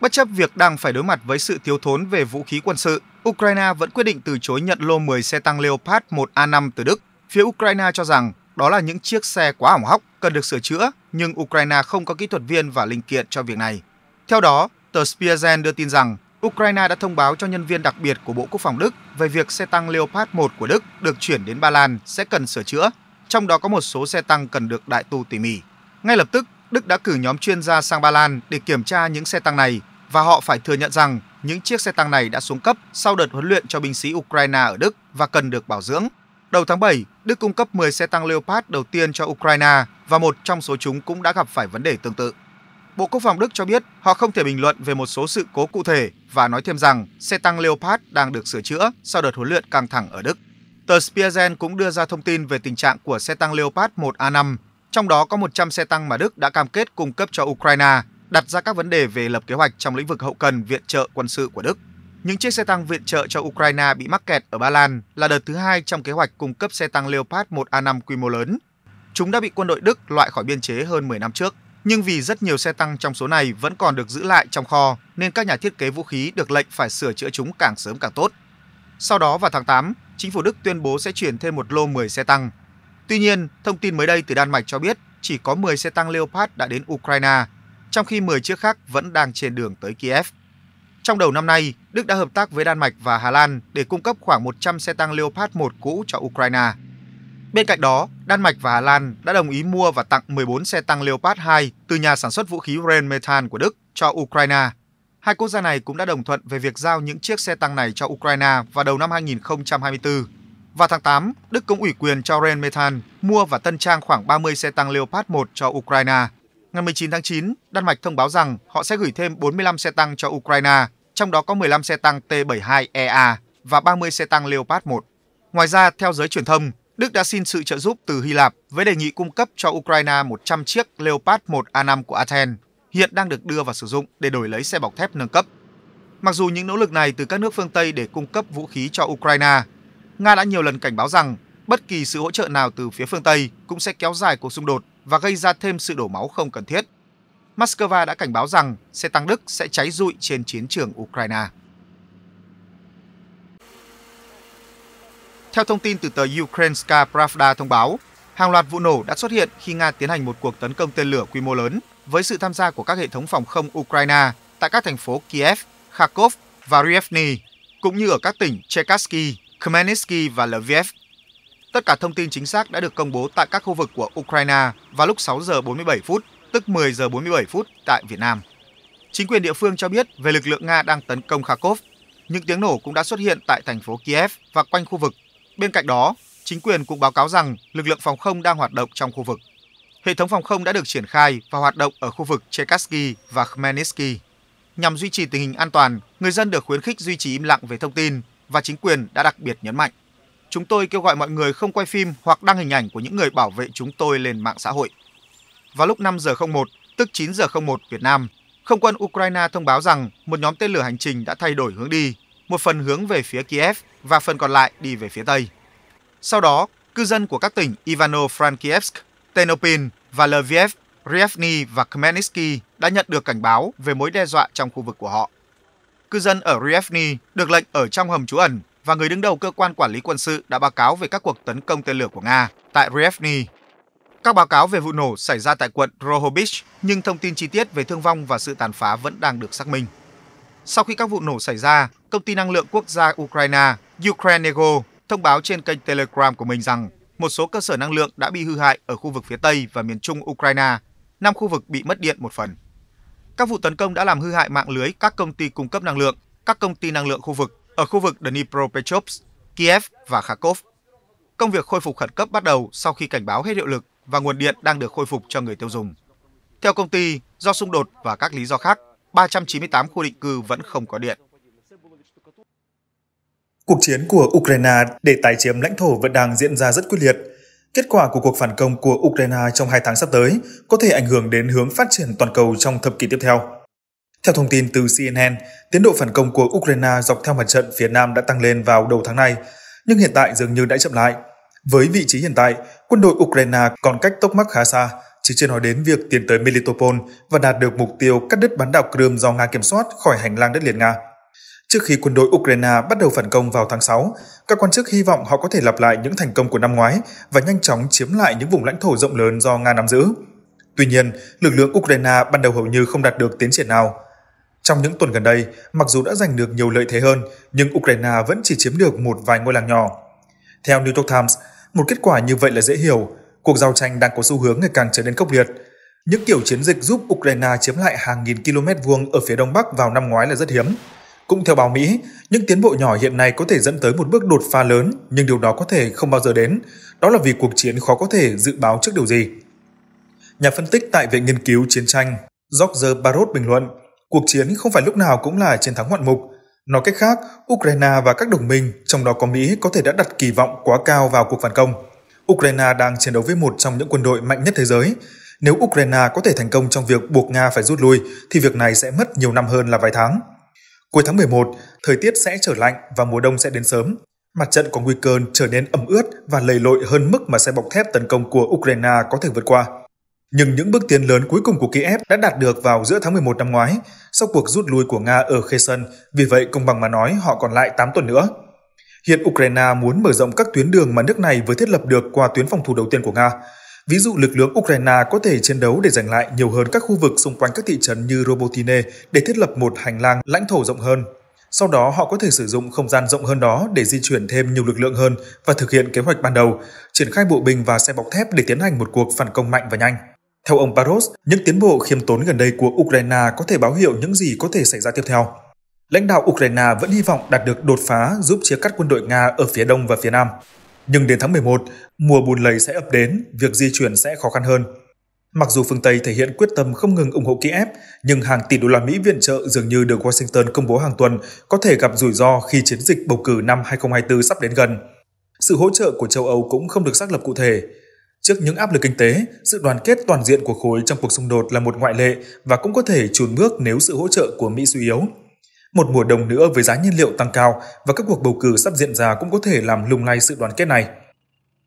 Bất chấp việc đang phải đối mặt với sự thiếu thốn về vũ khí quân sự, Ukraine vẫn quyết định từ chối nhận lô 10 xe tăng Leopard 1A5 từ Đức. Phía Ukraine cho rằng đó là những chiếc xe quá hỏng hóc, cần được sửa chữa, nhưng Ukraine không có kỹ thuật viên và linh kiện cho việc này. Theo đó, tờ Spiegel đưa tin rằng Ukraine đã thông báo cho nhân viên đặc biệt của Bộ Quốc phòng Đức về việc xe tăng Leopard 1 của Đức được chuyển đến Ba Lan sẽ cần sửa chữa, trong đó có một số xe tăng cần được đại tu tỉ mỉ. Ngay lập tức, Đức đã cử nhóm chuyên gia sang Ba Lan để kiểm tra những xe tăng này và họ phải thừa nhận rằng những chiếc xe tăng này đã xuống cấp sau đợt huấn luyện cho binh sĩ Ukraine ở Đức và cần được bảo dưỡng. Đầu tháng 7, Đức cung cấp 10 xe tăng Leopard đầu tiên cho Ukraine và một trong số chúng cũng đã gặp phải vấn đề tương tự. Bộ Quốc phòng Đức cho biết họ không thể bình luận về một số sự cố cụ thể và nói thêm rằng xe tăng Leopard đang được sửa chữa sau đợt huấn luyện căng thẳng ở Đức. Tờ Spiegel cũng đưa ra thông tin về tình trạng của xe tăng Leopard 1A5 trong đó có 100 xe tăng mà Đức đã cam kết cung cấp cho Ukraine, đặt ra các vấn đề về lập kế hoạch trong lĩnh vực hậu cần viện trợ quân sự của Đức. Những chiếc xe tăng viện trợ cho Ukraine bị mắc kẹt ở Ba Lan là đợt thứ hai trong kế hoạch cung cấp xe tăng Leopard 1A5 quy mô lớn. Chúng đã bị quân đội Đức loại khỏi biên chế hơn 10 năm trước, nhưng vì rất nhiều xe tăng trong số này vẫn còn được giữ lại trong kho, nên các nhà thiết kế vũ khí được lệnh phải sửa chữa chúng càng sớm càng tốt. Sau đó vào tháng 8, chính phủ Đức tuyên bố sẽ chuyển thêm một lô 10 xe tăng Tuy nhiên, thông tin mới đây từ Đan Mạch cho biết chỉ có 10 xe tăng Leopard đã đến Ukraine, trong khi 10 chiếc khác vẫn đang trên đường tới Kiev. Trong đầu năm nay, Đức đã hợp tác với Đan Mạch và Hà Lan để cung cấp khoảng 100 xe tăng Leopard 1 cũ cho Ukraine. Bên cạnh đó, Đan Mạch và Hà Lan đã đồng ý mua và tặng 14 xe tăng Leopard 2 từ nhà sản xuất vũ khí Rheinmetall của Đức cho Ukraine. Hai quốc gia này cũng đã đồng thuận về việc giao những chiếc xe tăng này cho Ukraine vào đầu năm 2024. Vào tháng 8, Đức cũng ủy quyền cho Rheinmetall mua và tân trang khoảng 30 xe tăng Leopard 1 cho Ukraine. Ngày 19 tháng 9, Đan Mạch thông báo rằng họ sẽ gửi thêm 45 xe tăng cho Ukraine, trong đó có 15 xe tăng T-72EA và 30 xe tăng Leopard 1. Ngoài ra, theo giới truyền thông, Đức đã xin sự trợ giúp từ Hy Lạp với đề nghị cung cấp cho Ukraine 100 chiếc Leopard 1A5 của Athens, hiện đang được đưa vào sử dụng để đổi lấy xe bọc thép nâng cấp. Mặc dù những nỗ lực này từ các nước phương Tây để cung cấp vũ khí cho Ukraine Nga đã nhiều lần cảnh báo rằng bất kỳ sự hỗ trợ nào từ phía phương Tây cũng sẽ kéo dài cuộc xung đột và gây ra thêm sự đổ máu không cần thiết. Moscow đã cảnh báo rằng xe tăng Đức sẽ cháy rụi trên chiến trường Ukraine. Theo thông tin từ tờ Ukrainska Pravda thông báo, hàng loạt vụ nổ đã xuất hiện khi Nga tiến hành một cuộc tấn công tên lửa quy mô lớn với sự tham gia của các hệ thống phòng không Ukraine tại các thành phố Kiev, Kharkov và Ryevny, cũng như ở các tỉnh Cherkasky, Khmelnytsky và Lviv. Tất cả thông tin chính xác đã được công bố tại các khu vực của Ukraine vào lúc 6 giờ 47 phút, tức 10 giờ 47 phút tại Việt Nam. Chính quyền địa phương cho biết về lực lượng Nga đang tấn công Kharkov. Những tiếng nổ cũng đã xuất hiện tại thành phố Kiev và quanh khu vực. Bên cạnh đó, chính quyền cũng báo cáo rằng lực lượng phòng không đang hoạt động trong khu vực. Hệ thống phòng không đã được triển khai và hoạt động ở khu vực Chekaski và Khmelnytsky. Nhằm duy trì tình hình an toàn, người dân được khuyến khích duy trì im lặng về thông tin và chính quyền đã đặc biệt nhấn mạnh. Chúng tôi kêu gọi mọi người không quay phim hoặc đăng hình ảnh của những người bảo vệ chúng tôi lên mạng xã hội. Vào lúc 5 giờ 01, tức 9 giờ 01 Việt Nam, không quân Ukraine thông báo rằng một nhóm tên lửa hành trình đã thay đổi hướng đi, một phần hướng về phía Kiev và phần còn lại đi về phía Tây. Sau đó, cư dân của các tỉnh Ivano-Frankivsk, Tenopil và Lviv, Rievny và Khmelnytsky đã nhận được cảnh báo về mối đe dọa trong khu vực của họ. Cư dân ở Riefni được lệnh ở trong hầm trú ẩn và người đứng đầu cơ quan quản lý quân sự đã báo cáo về các cuộc tấn công tên lửa của Nga tại Riefni. Các báo cáo về vụ nổ xảy ra tại quận Rohobich, nhưng thông tin chi tiết về thương vong và sự tàn phá vẫn đang được xác minh. Sau khi các vụ nổ xảy ra, công ty năng lượng quốc gia Ukraine, Ukrainego, thông báo trên kênh Telegram của mình rằng một số cơ sở năng lượng đã bị hư hại ở khu vực phía Tây và miền Trung Ukraine, năm khu vực bị mất điện một phần. Các vụ tấn công đã làm hư hại mạng lưới các công ty cung cấp năng lượng, các công ty năng lượng khu vực ở khu vực Dnipropetrovsk, Kiev và Kharkov. Công việc khôi phục khẩn cấp bắt đầu sau khi cảnh báo hết hiệu lực và nguồn điện đang được khôi phục cho người tiêu dùng. Theo công ty, do xung đột và các lý do khác, 398 khu định cư vẫn không có điện. Cuộc chiến của Ukraine để tái chiếm lãnh thổ vẫn đang diễn ra rất quyết liệt. Kết quả của cuộc phản công của Ukraine trong hai tháng sắp tới có thể ảnh hưởng đến hướng phát triển toàn cầu trong thập kỷ tiếp theo. Theo thông tin từ CNN, tiến độ phản công của Ukraine dọc theo mặt trận phía Nam đã tăng lên vào đầu tháng này, nhưng hiện tại dường như đã chậm lại. Với vị trí hiện tại, quân đội Ukraine còn cách tốc mắc khá xa, chỉ chưa nói đến việc tiến tới Melitopol và đạt được mục tiêu cắt đứt bán đảo Crimea do Nga kiểm soát khỏi hành lang đất liền Nga trước khi quân đội Ukraine bắt đầu phản công vào tháng 6. Các quan chức hy vọng họ có thể lặp lại những thành công của năm ngoái và nhanh chóng chiếm lại những vùng lãnh thổ rộng lớn do Nga nắm giữ. Tuy nhiên, lực lượng Ukraine ban đầu hầu như không đạt được tiến triển nào. Trong những tuần gần đây, mặc dù đã giành được nhiều lợi thế hơn, nhưng Ukraine vẫn chỉ chiếm được một vài ngôi làng nhỏ. Theo New York Times, một kết quả như vậy là dễ hiểu. Cuộc giao tranh đang có xu hướng ngày càng trở nên khốc liệt. Những kiểu chiến dịch giúp Ukraine chiếm lại hàng nghìn km vuông ở phía đông bắc vào năm ngoái là rất hiếm. Cũng theo báo Mỹ, những tiến bộ nhỏ hiện nay có thể dẫn tới một bước đột phá lớn, nhưng điều đó có thể không bao giờ đến. Đó là vì cuộc chiến khó có thể dự báo trước điều gì. Nhà phân tích tại Viện Nghiên cứu Chiến tranh, George Barrot bình luận, cuộc chiến không phải lúc nào cũng là chiến thắng ngoạn mục. Nói cách khác, Ukraine và các đồng minh, trong đó có Mỹ, có thể đã đặt kỳ vọng quá cao vào cuộc phản công. Ukraine đang chiến đấu với một trong những quân đội mạnh nhất thế giới. Nếu Ukraine có thể thành công trong việc buộc Nga phải rút lui, thì việc này sẽ mất nhiều năm hơn là vài tháng. Cuối tháng 11, thời tiết sẽ trở lạnh và mùa đông sẽ đến sớm. Mặt trận có nguy cơ trở nên ẩm ướt và lầy lội hơn mức mà xe bọc thép tấn công của Ukraine có thể vượt qua. Nhưng những bước tiến lớn cuối cùng của Kiev đã đạt được vào giữa tháng 11 năm ngoái, sau cuộc rút lui của Nga ở Kherson, vì vậy công bằng mà nói họ còn lại 8 tuần nữa. Hiện Ukraine muốn mở rộng các tuyến đường mà nước này vừa thiết lập được qua tuyến phòng thủ đầu tiên của Nga. Ví dụ lực lượng Ukraine có thể chiến đấu để giành lại nhiều hơn các khu vực xung quanh các thị trấn như Robotine để thiết lập một hành lang lãnh thổ rộng hơn. Sau đó họ có thể sử dụng không gian rộng hơn đó để di chuyển thêm nhiều lực lượng hơn và thực hiện kế hoạch ban đầu, triển khai bộ binh và xe bọc thép để tiến hành một cuộc phản công mạnh và nhanh. Theo ông Paros, những tiến bộ khiêm tốn gần đây của Ukraine có thể báo hiệu những gì có thể xảy ra tiếp theo. Lãnh đạo Ukraine vẫn hy vọng đạt được đột phá giúp chia cắt quân đội Nga ở phía đông và phía nam. Nhưng đến tháng 11, mùa bùn lầy sẽ ập đến, việc di chuyển sẽ khó khăn hơn. Mặc dù phương Tây thể hiện quyết tâm không ngừng ủng hộ Kiev, nhưng hàng tỷ đô la Mỹ viện trợ dường như được Washington công bố hàng tuần có thể gặp rủi ro khi chiến dịch bầu cử năm 2024 sắp đến gần. Sự hỗ trợ của châu Âu cũng không được xác lập cụ thể. Trước những áp lực kinh tế, sự đoàn kết toàn diện của khối trong cuộc xung đột là một ngoại lệ và cũng có thể chùn bước nếu sự hỗ trợ của Mỹ suy yếu. Một mùa đông nữa với giá nhiên liệu tăng cao và các cuộc bầu cử sắp diễn ra cũng có thể làm lung lay sự đoàn kết này.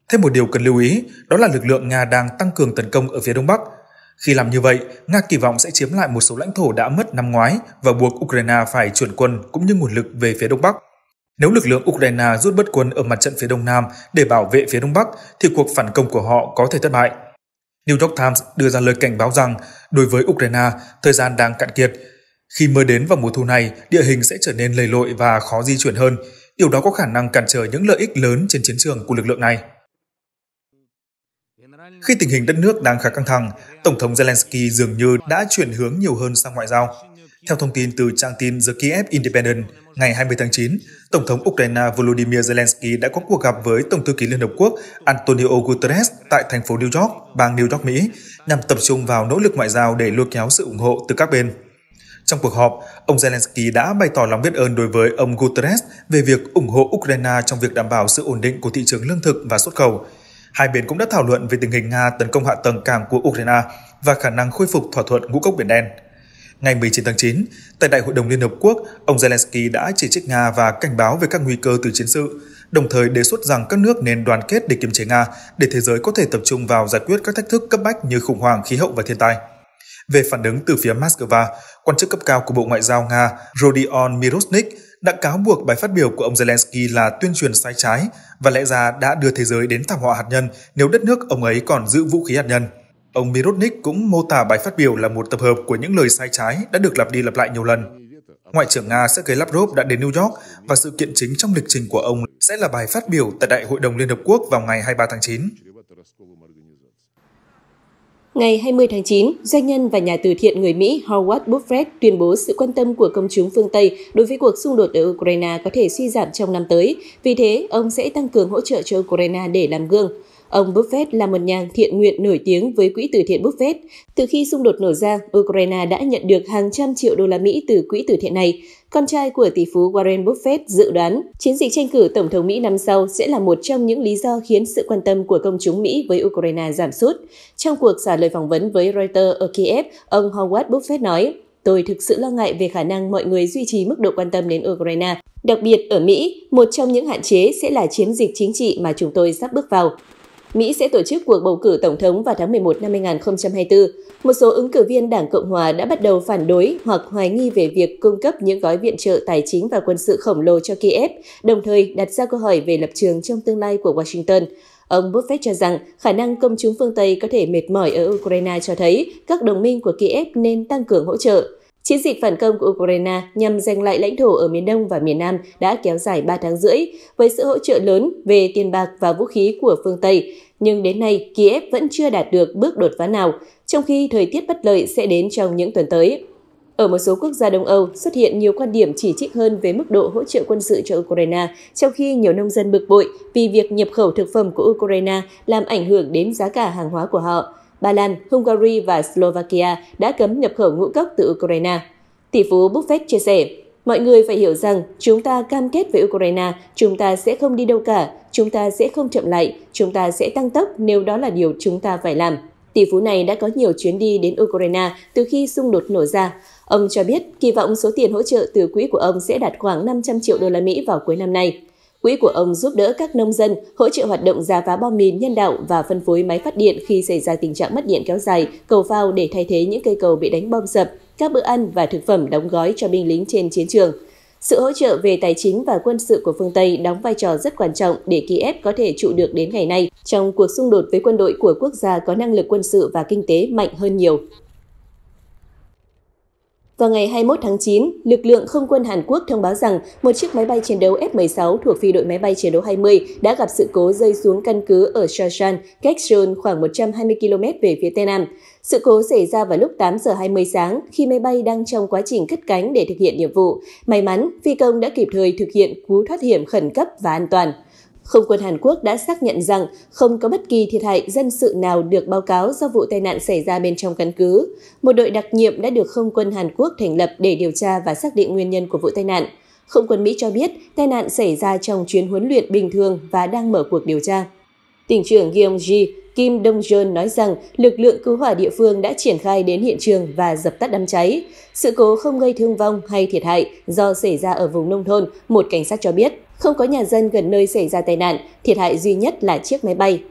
Thêm một điều cần lưu ý, đó là lực lượng Nga đang tăng cường tấn công ở phía Đông Bắc. Khi làm như vậy, Nga kỳ vọng sẽ chiếm lại một số lãnh thổ đã mất năm ngoái và buộc Ukraine phải chuyển quân cũng như nguồn lực về phía Đông Bắc. Nếu lực lượng Ukraine rút bất quân ở mặt trận phía Đông Nam để bảo vệ phía Đông Bắc, thì cuộc phản công của họ có thể thất bại. New York Times đưa ra lời cảnh báo rằng, đối với Ukraine, thời gian đang cạn kiệt, khi mưa đến vào mùa thu này, địa hình sẽ trở nên lầy lội và khó di chuyển hơn. Điều đó có khả năng cản trở những lợi ích lớn trên chiến trường của lực lượng này. Khi tình hình đất nước đang khá căng thẳng, Tổng thống Zelensky dường như đã chuyển hướng nhiều hơn sang ngoại giao. Theo thông tin từ trang tin The Kiev Independent, ngày 20 tháng 9, Tổng thống Ukraine Volodymyr Zelensky đã có cuộc gặp với Tổng thư ký Liên Hợp Quốc Antonio Guterres tại thành phố New York, bang New York, Mỹ, nhằm tập trung vào nỗ lực ngoại giao để lôi kéo sự ủng hộ từ các bên. Trong cuộc họp, ông Zelensky đã bày tỏ lòng biết ơn đối với ông Guterres về việc ủng hộ Ukraine trong việc đảm bảo sự ổn định của thị trường lương thực và xuất khẩu. Hai bên cũng đã thảo luận về tình hình Nga tấn công hạ tầng cảng của Ukraine và khả năng khôi phục thỏa thuận ngũ cốc Biển Đen. Ngày 19 tháng 9, tại Đại hội đồng Liên Hợp Quốc, ông Zelensky đã chỉ trích Nga và cảnh báo về các nguy cơ từ chiến sự, đồng thời đề xuất rằng các nước nên đoàn kết để kiềm chế Nga, để thế giới có thể tập trung vào giải quyết các thách thức cấp bách như khủng hoảng khí hậu và thiên tai. Về phản ứng từ phía Moscow, quan chức cấp cao của Bộ Ngoại giao Nga Rodion Mirosnik đã cáo buộc bài phát biểu của ông Zelensky là tuyên truyền sai trái và lẽ ra đã đưa thế giới đến thảm họa hạt nhân nếu đất nước ông ấy còn giữ vũ khí hạt nhân. Ông Mirosnik cũng mô tả bài phát biểu là một tập hợp của những lời sai trái đã được lặp đi lặp lại nhiều lần. Ngoại trưởng Nga Sergei Lavrov đã đến New York và sự kiện chính trong lịch trình của ông sẽ là bài phát biểu tại Đại hội đồng Liên Hợp Quốc vào ngày 23 tháng 9. Ngày 20 tháng 9, doanh nhân và nhà từ thiện người Mỹ Howard Buffett tuyên bố sự quan tâm của công chúng phương Tây đối với cuộc xung đột ở Ukraine có thể suy giảm trong năm tới. Vì thế, ông sẽ tăng cường hỗ trợ cho Ukraine để làm gương. Ông Buffett là một nhà thiện nguyện nổi tiếng với quỹ từ thiện Buffett. Từ khi xung đột nổ ra, Ukraine đã nhận được hàng trăm triệu đô la Mỹ từ quỹ từ thiện này. Con trai của tỷ phú Warren Buffett dự đoán chiến dịch tranh cử Tổng thống Mỹ năm sau sẽ là một trong những lý do khiến sự quan tâm của công chúng Mỹ với Ukraine giảm sút. Trong cuộc trả lời phỏng vấn với Reuters ở Kiev, ông Howard Buffett nói, Tôi thực sự lo ngại về khả năng mọi người duy trì mức độ quan tâm đến Ukraine. Đặc biệt ở Mỹ, một trong những hạn chế sẽ là chiến dịch chính trị mà chúng tôi sắp bước vào. Mỹ sẽ tổ chức cuộc bầu cử tổng thống vào tháng 11 năm 2024. Một số ứng cử viên Đảng Cộng Hòa đã bắt đầu phản đối hoặc hoài nghi về việc cung cấp những gói viện trợ tài chính và quân sự khổng lồ cho Kiev, đồng thời đặt ra câu hỏi về lập trường trong tương lai của Washington. Ông Buffett cho rằng khả năng công chúng phương Tây có thể mệt mỏi ở Ukraine cho thấy các đồng minh của Kiev nên tăng cường hỗ trợ. Chiến dịch phản công của Ukraine nhằm giành lại lãnh thổ ở miền Đông và miền Nam đã kéo dài 3 tháng rưỡi với sự hỗ trợ lớn về tiền bạc và vũ khí của phương Tây. Nhưng đến nay, Kiev vẫn chưa đạt được bước đột phá nào, trong khi thời tiết bất lợi sẽ đến trong những tuần tới. Ở một số quốc gia Đông Âu xuất hiện nhiều quan điểm chỉ trích hơn về mức độ hỗ trợ quân sự cho Ukraine, trong khi nhiều nông dân bực bội vì việc nhập khẩu thực phẩm của Ukraine làm ảnh hưởng đến giá cả hàng hóa của họ. Ba Lan, Hungary và Slovakia đã cấm nhập khẩu ngũ cốc từ Ukraine. Tỷ phú Buffett chia sẻ, mọi người phải hiểu rằng chúng ta cam kết với Ukraine, chúng ta sẽ không đi đâu cả, chúng ta sẽ không chậm lại, chúng ta sẽ tăng tốc nếu đó là điều chúng ta phải làm. Tỷ phú này đã có nhiều chuyến đi đến Ukraine từ khi xung đột nổ ra. Ông cho biết kỳ vọng số tiền hỗ trợ từ quỹ của ông sẽ đạt khoảng 500 triệu đô la Mỹ vào cuối năm nay. Quỹ của ông giúp đỡ các nông dân, hỗ trợ hoạt động giả phá bom mìn nhân đạo và phân phối máy phát điện khi xảy ra tình trạng mất điện kéo dài, cầu phao để thay thế những cây cầu bị đánh bom sập, các bữa ăn và thực phẩm đóng gói cho binh lính trên chiến trường. Sự hỗ trợ về tài chính và quân sự của phương Tây đóng vai trò rất quan trọng để Kiev có thể trụ được đến ngày nay trong cuộc xung đột với quân đội của quốc gia có năng lực quân sự và kinh tế mạnh hơn nhiều. Vào ngày 21 tháng 9, lực lượng không quân Hàn Quốc thông báo rằng một chiếc máy bay chiến đấu F-16 thuộc phi đội máy bay chiến đấu 20 đã gặp sự cố rơi xuống căn cứ ở Shashan, cách Seoul khoảng 120 km về phía Tây Nam. Sự cố xảy ra vào lúc 8 giờ 20 sáng khi máy bay đang trong quá trình cất cánh để thực hiện nhiệm vụ. May mắn, phi công đã kịp thời thực hiện cú thoát hiểm khẩn cấp và an toàn. Không quân Hàn Quốc đã xác nhận rằng không có bất kỳ thiệt hại dân sự nào được báo cáo do vụ tai nạn xảy ra bên trong căn cứ. Một đội đặc nhiệm đã được Không quân Hàn Quốc thành lập để điều tra và xác định nguyên nhân của vụ tai nạn. Không quân Mỹ cho biết tai nạn xảy ra trong chuyến huấn luyện bình thường và đang mở cuộc điều tra. Tỉnh trưởng Gyeongji Kim Dong Jeon nói rằng lực lượng cứu hỏa địa phương đã triển khai đến hiện trường và dập tắt đám cháy. Sự cố không gây thương vong hay thiệt hại do xảy ra ở vùng nông thôn, một cảnh sát cho biết. Không có nhà dân gần nơi xảy ra tai nạn, thiệt hại duy nhất là chiếc máy bay.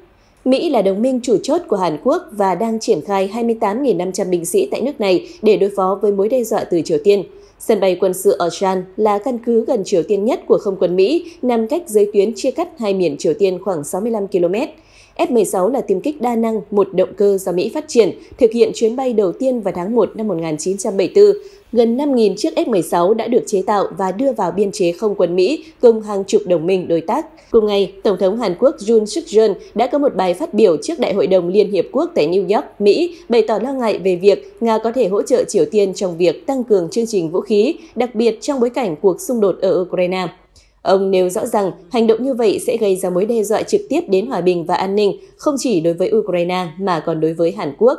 Mỹ là đồng minh chủ chốt của Hàn Quốc và đang triển khai 28.500 binh sĩ tại nước này để đối phó với mối đe dọa từ Triều Tiên. Sân bay quân sự Osan là căn cứ gần Triều Tiên nhất của không quân Mỹ, nằm cách giới tuyến chia cắt hai miền Triều Tiên khoảng 65 km. F-16 là tiêm kích đa năng một động cơ do Mỹ phát triển, thực hiện chuyến bay đầu tiên vào tháng 1 năm 1974. Gần 5.000 chiếc F-16 đã được chế tạo và đưa vào biên chế không quân Mỹ cùng hàng chục đồng minh đối tác. Cùng ngày, Tổng thống Hàn Quốc Jun suk yeol đã có một bài phát biểu trước Đại hội đồng Liên Hiệp Quốc tại New York, Mỹ, bày tỏ lo ngại về việc Nga có thể hỗ trợ Triều Tiên trong việc tăng cường chương trình vũ khí, đặc biệt trong bối cảnh cuộc xung đột ở Ukraine. Ông nêu rõ rằng hành động như vậy sẽ gây ra mối đe dọa trực tiếp đến hòa bình và an ninh, không chỉ đối với Ukraine mà còn đối với Hàn Quốc.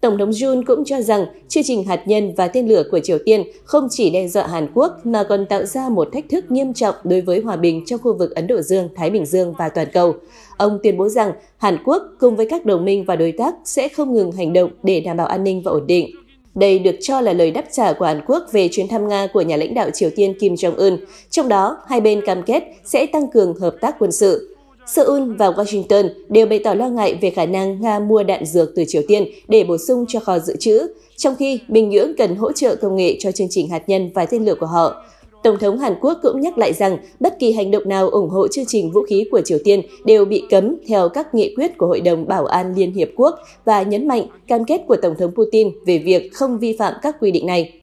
Tổng thống Jun cũng cho rằng chương trình hạt nhân và tên lửa của Triều Tiên không chỉ đe dọa Hàn Quốc mà còn tạo ra một thách thức nghiêm trọng đối với hòa bình trong khu vực Ấn Độ Dương, Thái Bình Dương và toàn cầu. Ông tuyên bố rằng Hàn Quốc cùng với các đồng minh và đối tác sẽ không ngừng hành động để đảm bảo an ninh và ổn định. Đây được cho là lời đáp trả của Hàn Quốc về chuyến thăm Nga của nhà lãnh đạo Triều Tiên Kim Jong-un. Trong đó, hai bên cam kết sẽ tăng cường hợp tác quân sự. Seoul và Washington đều bày tỏ lo ngại về khả năng Nga mua đạn dược từ Triều Tiên để bổ sung cho kho dự trữ, trong khi Bình Nhưỡng cần hỗ trợ công nghệ cho chương trình hạt nhân và tên lửa của họ. Tổng thống Hàn Quốc cũng nhắc lại rằng bất kỳ hành động nào ủng hộ chương trình vũ khí của Triều Tiên đều bị cấm theo các nghị quyết của Hội đồng Bảo an Liên Hiệp Quốc và nhấn mạnh cam kết của Tổng thống Putin về việc không vi phạm các quy định này.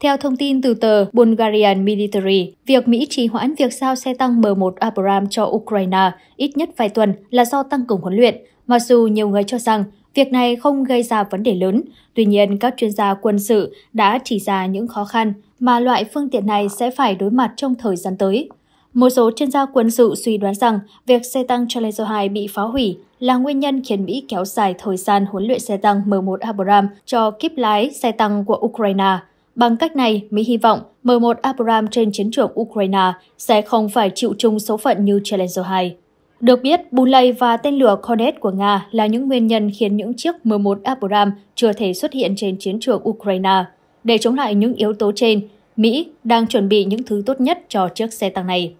Theo thông tin từ tờ Bulgarian Military, việc Mỹ trì hoãn việc giao xe tăng M1 Abrams cho Ukraine ít nhất vài tuần là do tăng cường huấn luyện, mặc dù nhiều người cho rằng Việc này không gây ra vấn đề lớn, tuy nhiên các chuyên gia quân sự đã chỉ ra những khó khăn mà loại phương tiện này sẽ phải đối mặt trong thời gian tới. Một số chuyên gia quân sự suy đoán rằng việc xe tăng Challenger 2 bị phá hủy là nguyên nhân khiến Mỹ kéo dài thời gian huấn luyện xe tăng M1 Abrams cho kíp lái xe tăng của Ukraine. Bằng cách này, Mỹ hy vọng M1 Abrams trên chiến trường Ukraine sẽ không phải chịu chung số phận như Challenger 2. Được biết, bù lầy và tên lửa Cornet của Nga là những nguyên nhân khiến những chiếc M1 Abrams chưa thể xuất hiện trên chiến trường Ukraine. Để chống lại những yếu tố trên, Mỹ đang chuẩn bị những thứ tốt nhất cho chiếc xe tăng này.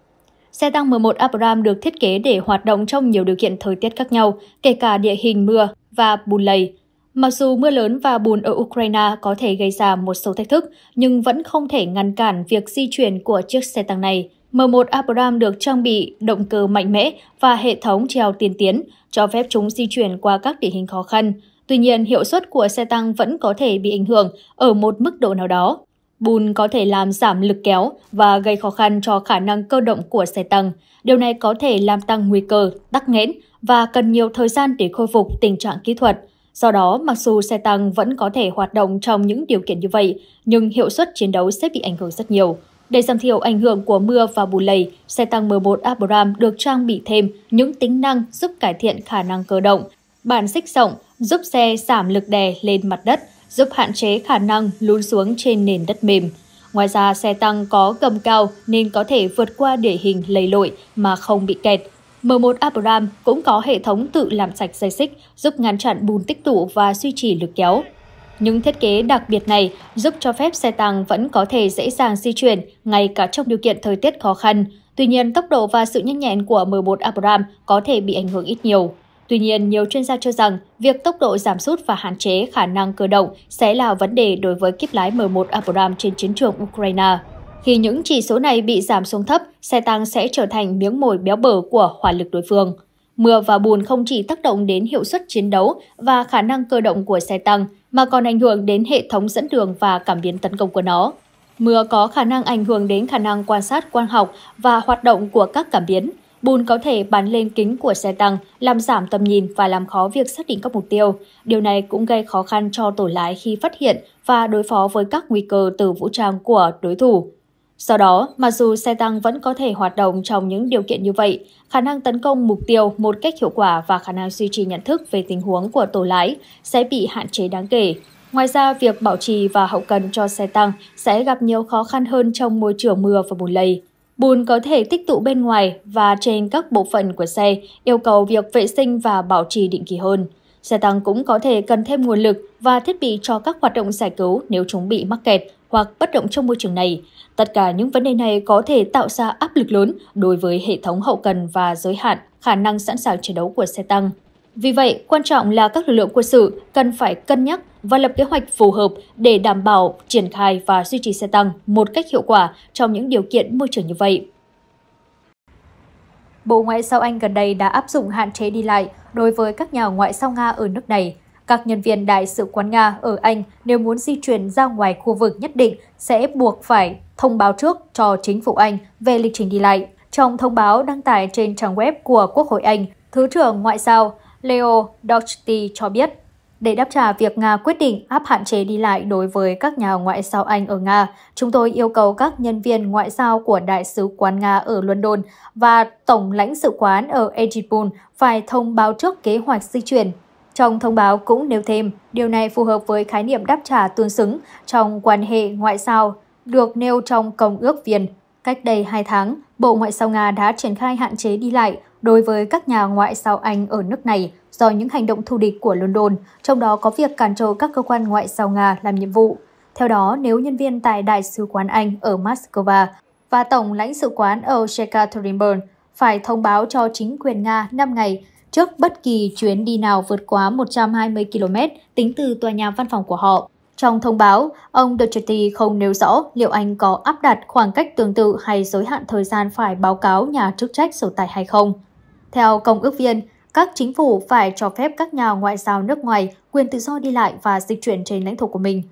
Xe tăng M1 Abrams được thiết kế để hoạt động trong nhiều điều kiện thời tiết khác nhau, kể cả địa hình mưa và bùn lầy. Mặc dù mưa lớn và bùn ở Ukraine có thể gây ra một số thách thức, nhưng vẫn không thể ngăn cản việc di chuyển của chiếc xe tăng này – M1 Abrams được trang bị động cơ mạnh mẽ và hệ thống treo tiên tiến, cho phép chúng di chuyển qua các địa hình khó khăn. Tuy nhiên, hiệu suất của xe tăng vẫn có thể bị ảnh hưởng ở một mức độ nào đó. Bùn có thể làm giảm lực kéo và gây khó khăn cho khả năng cơ động của xe tăng. Điều này có thể làm tăng nguy cơ, tắc nghẽn và cần nhiều thời gian để khôi phục tình trạng kỹ thuật. Do đó, mặc dù xe tăng vẫn có thể hoạt động trong những điều kiện như vậy, nhưng hiệu suất chiến đấu sẽ bị ảnh hưởng rất nhiều. Để giảm thiểu ảnh hưởng của mưa và bùn lầy, xe tăng M1 Abram được trang bị thêm những tính năng giúp cải thiện khả năng cơ động. Bản xích rộng giúp xe giảm lực đè lên mặt đất, giúp hạn chế khả năng lún xuống trên nền đất mềm. Ngoài ra, xe tăng có gầm cao nên có thể vượt qua địa hình lầy lội mà không bị kẹt. M1 Abram cũng có hệ thống tự làm sạch dây xích giúp ngăn chặn bùn tích tụ và duy trì lực kéo. Những thiết kế đặc biệt này giúp cho phép xe tăng vẫn có thể dễ dàng di chuyển ngay cả trong điều kiện thời tiết khó khăn. Tuy nhiên, tốc độ và sự nhanh nhẹn của 11 Abrams có thể bị ảnh hưởng ít nhiều. Tuy nhiên, nhiều chuyên gia cho rằng việc tốc độ giảm sút và hạn chế khả năng cơ động sẽ là vấn đề đối với kíp lái 11 Abrams trên chiến trường Ukraine. Khi những chỉ số này bị giảm xuống thấp, xe tăng sẽ trở thành miếng mồi béo bở của hỏa lực đối phương. Mưa và bùn không chỉ tác động đến hiệu suất chiến đấu và khả năng cơ động của xe tăng, mà còn ảnh hưởng đến hệ thống dẫn đường và cảm biến tấn công của nó. Mưa có khả năng ảnh hưởng đến khả năng quan sát quang học và hoạt động của các cảm biến. Bùn có thể bắn lên kính của xe tăng, làm giảm tầm nhìn và làm khó việc xác định các mục tiêu. Điều này cũng gây khó khăn cho tổ lái khi phát hiện và đối phó với các nguy cơ từ vũ trang của đối thủ. Do đó, mặc dù xe tăng vẫn có thể hoạt động trong những điều kiện như vậy, khả năng tấn công mục tiêu một cách hiệu quả và khả năng duy trì nhận thức về tình huống của tổ lái sẽ bị hạn chế đáng kể. Ngoài ra, việc bảo trì và hậu cần cho xe tăng sẽ gặp nhiều khó khăn hơn trong môi trường mưa và bùn lầy. Bùn có thể tích tụ bên ngoài và trên các bộ phận của xe, yêu cầu việc vệ sinh và bảo trì định kỳ hơn. Xe tăng cũng có thể cần thêm nguồn lực và thiết bị cho các hoạt động giải cứu nếu chúng bị mắc kẹt hoặc bất động trong môi trường này. Tất cả những vấn đề này có thể tạo ra áp lực lớn đối với hệ thống hậu cần và giới hạn khả năng sẵn sàng chiến đấu của xe tăng. Vì vậy, quan trọng là các lực lượng quân sự cần phải cân nhắc và lập kế hoạch phù hợp để đảm bảo triển khai và duy trì xe tăng một cách hiệu quả trong những điều kiện môi trường như vậy. Bộ Ngoại giao Anh gần đây đã áp dụng hạn chế đi lại đối với các nhà ngoại giao Nga ở nước này các nhân viên Đại sứ quán Nga ở Anh nếu muốn di chuyển ra ngoài khu vực nhất định sẽ buộc phải thông báo trước cho chính phủ Anh về lịch trình đi lại. Trong thông báo đăng tải trên trang web của Quốc hội Anh, Thứ trưởng Ngoại giao Leo Doherty cho biết, để đáp trả việc Nga quyết định áp hạn chế đi lại đối với các nhà ngoại giao Anh ở Nga, chúng tôi yêu cầu các nhân viên ngoại giao của Đại sứ quán Nga ở London và Tổng lãnh sự quán ở Edinburgh phải thông báo trước kế hoạch di chuyển trong thông báo cũng nêu thêm, điều này phù hợp với khái niệm đáp trả tương xứng trong quan hệ ngoại giao được nêu trong Công ước Viên. Cách đây 2 tháng, Bộ Ngoại giao Nga đã triển khai hạn chế đi lại đối với các nhà ngoại giao Anh ở nước này do những hành động thù địch của London, trong đó có việc cản trở các cơ quan ngoại giao Nga làm nhiệm vụ. Theo đó, nếu nhân viên tại Đại sứ quán Anh ở Moscow và Tổng lãnh sự quán ở Shekaterinburg phải thông báo cho chính quyền Nga 5 ngày trước bất kỳ chuyến đi nào vượt quá 120 km tính từ tòa nhà văn phòng của họ. Trong thông báo, ông Duterte không nêu rõ liệu Anh có áp đặt khoảng cách tương tự hay giới hạn thời gian phải báo cáo nhà chức trách sở tại hay không. Theo công ước viên, các chính phủ phải cho phép các nhà ngoại giao nước ngoài quyền tự do đi lại và dịch chuyển trên lãnh thổ của mình.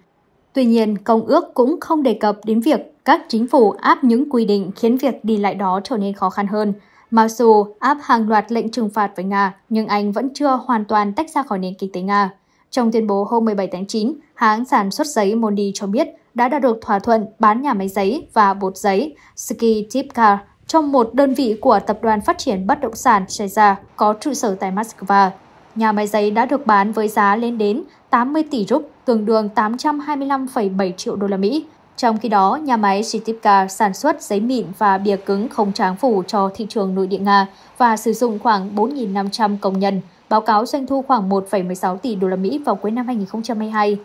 Tuy nhiên, công ước cũng không đề cập đến việc các chính phủ áp những quy định khiến việc đi lại đó trở nên khó khăn hơn, Mặc dù áp hàng loạt lệnh trừng phạt với Nga, nhưng Anh vẫn chưa hoàn toàn tách ra khỏi nền kinh tế Nga. Trong tuyên bố hôm 17 tháng 9, hãng sản xuất giấy Mondi cho biết đã đạt được thỏa thuận bán nhà máy giấy và bột giấy Ski Tipka trong một đơn vị của Tập đoàn Phát triển Bất động sản Sheza có trụ sở tại Moscow. Nhà máy giấy đã được bán với giá lên đến 80 tỷ rúp, tương đương 825,7 triệu đô la Mỹ, trong khi đó, nhà máy Sitipka sản xuất giấy mịn và bìa cứng không tráng phủ cho thị trường nội địa Nga và sử dụng khoảng 4.500 công nhân, báo cáo doanh thu khoảng 1,16 tỷ đô la Mỹ vào cuối năm 2022.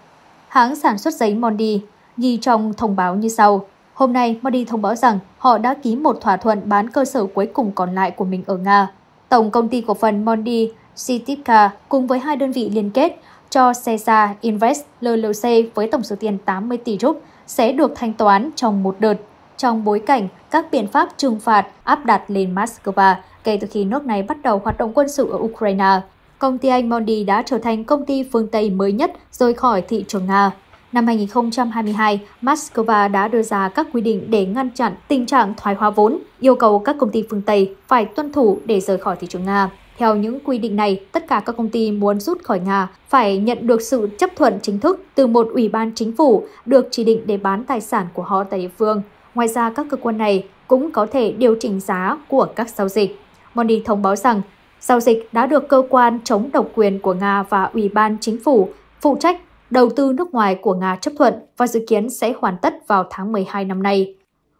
Hãng sản xuất giấy Mondi ghi trong thông báo như sau. Hôm nay, Mondi thông báo rằng họ đã ký một thỏa thuận bán cơ sở cuối cùng còn lại của mình ở Nga. Tổng công ty cổ phần Mondi Sitipka cùng với hai đơn vị liên kết cho Cesa Invest LLC với tổng số tiền 80 tỷ rúp sẽ được thanh toán trong một đợt trong bối cảnh các biện pháp trừng phạt áp đặt lên Moscow kể từ khi nước này bắt đầu hoạt động quân sự ở Ukraine. Công ty Anh Mondi đã trở thành công ty phương Tây mới nhất rời khỏi thị trường Nga. Năm 2022, Moscow đã đưa ra các quy định để ngăn chặn tình trạng thoái hóa vốn, yêu cầu các công ty phương Tây phải tuân thủ để rời khỏi thị trường Nga. Theo những quy định này, tất cả các công ty muốn rút khỏi Nga phải nhận được sự chấp thuận chính thức từ một ủy ban chính phủ được chỉ định để bán tài sản của họ tại địa phương. Ngoài ra, các cơ quan này cũng có thể điều chỉnh giá của các giao dịch. Moni thông báo rằng giao dịch đã được cơ quan chống độc quyền của Nga và Ủy ban Chính phủ phụ trách đầu tư nước ngoài của Nga chấp thuận và dự kiến sẽ hoàn tất vào tháng 12 năm nay.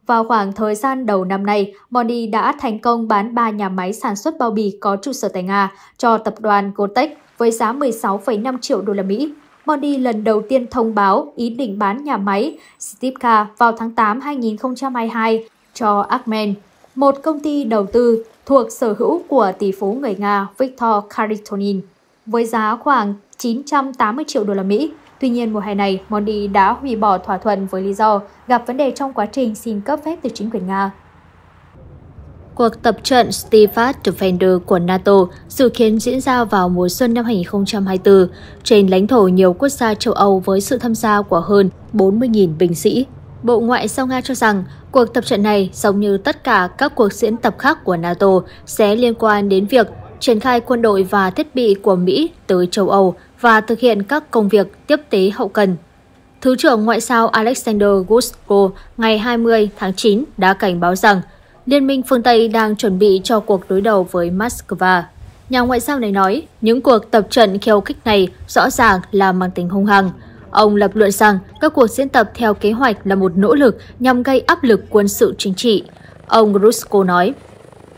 Vào khoảng thời gian đầu năm nay, Moni đã thành công bán 3 nhà máy sản xuất bao bì có trụ sở tại Nga cho tập đoàn Gotech với giá 16,5 triệu đô la Mỹ. Moni lần đầu tiên thông báo ý định bán nhà máy Stipka vào tháng 8 2022 cho Acmen, một công ty đầu tư thuộc sở hữu của tỷ phú người Nga Viktor Karitonin với giá khoảng 980 triệu đô la Mỹ. Tuy nhiên, mùa hè này, Mondi đã hủy bỏ thỏa thuận với lý do gặp vấn đề trong quá trình xin cấp phép từ chính quyền Nga. Cuộc tập trận Steadfast Defender của NATO dự kiến diễn ra vào mùa xuân năm 2024 trên lãnh thổ nhiều quốc gia châu Âu với sự tham gia của hơn 40.000 binh sĩ. Bộ Ngoại giao Nga cho rằng cuộc tập trận này, giống như tất cả các cuộc diễn tập khác của NATO, sẽ liên quan đến việc triển khai quân đội và thiết bị của Mỹ tới châu Âu và thực hiện các công việc tiếp tế hậu cần. Thứ trưởng Ngoại giao Alexander Gusko ngày 20 tháng 9 đã cảnh báo rằng Liên minh phương Tây đang chuẩn bị cho cuộc đối đầu với Moscow. Nhà ngoại giao này nói, những cuộc tập trận khiêu khích này rõ ràng là mang tính hung hăng. Ông lập luận rằng các cuộc diễn tập theo kế hoạch là một nỗ lực nhằm gây áp lực quân sự chính trị. Ông Grusko nói,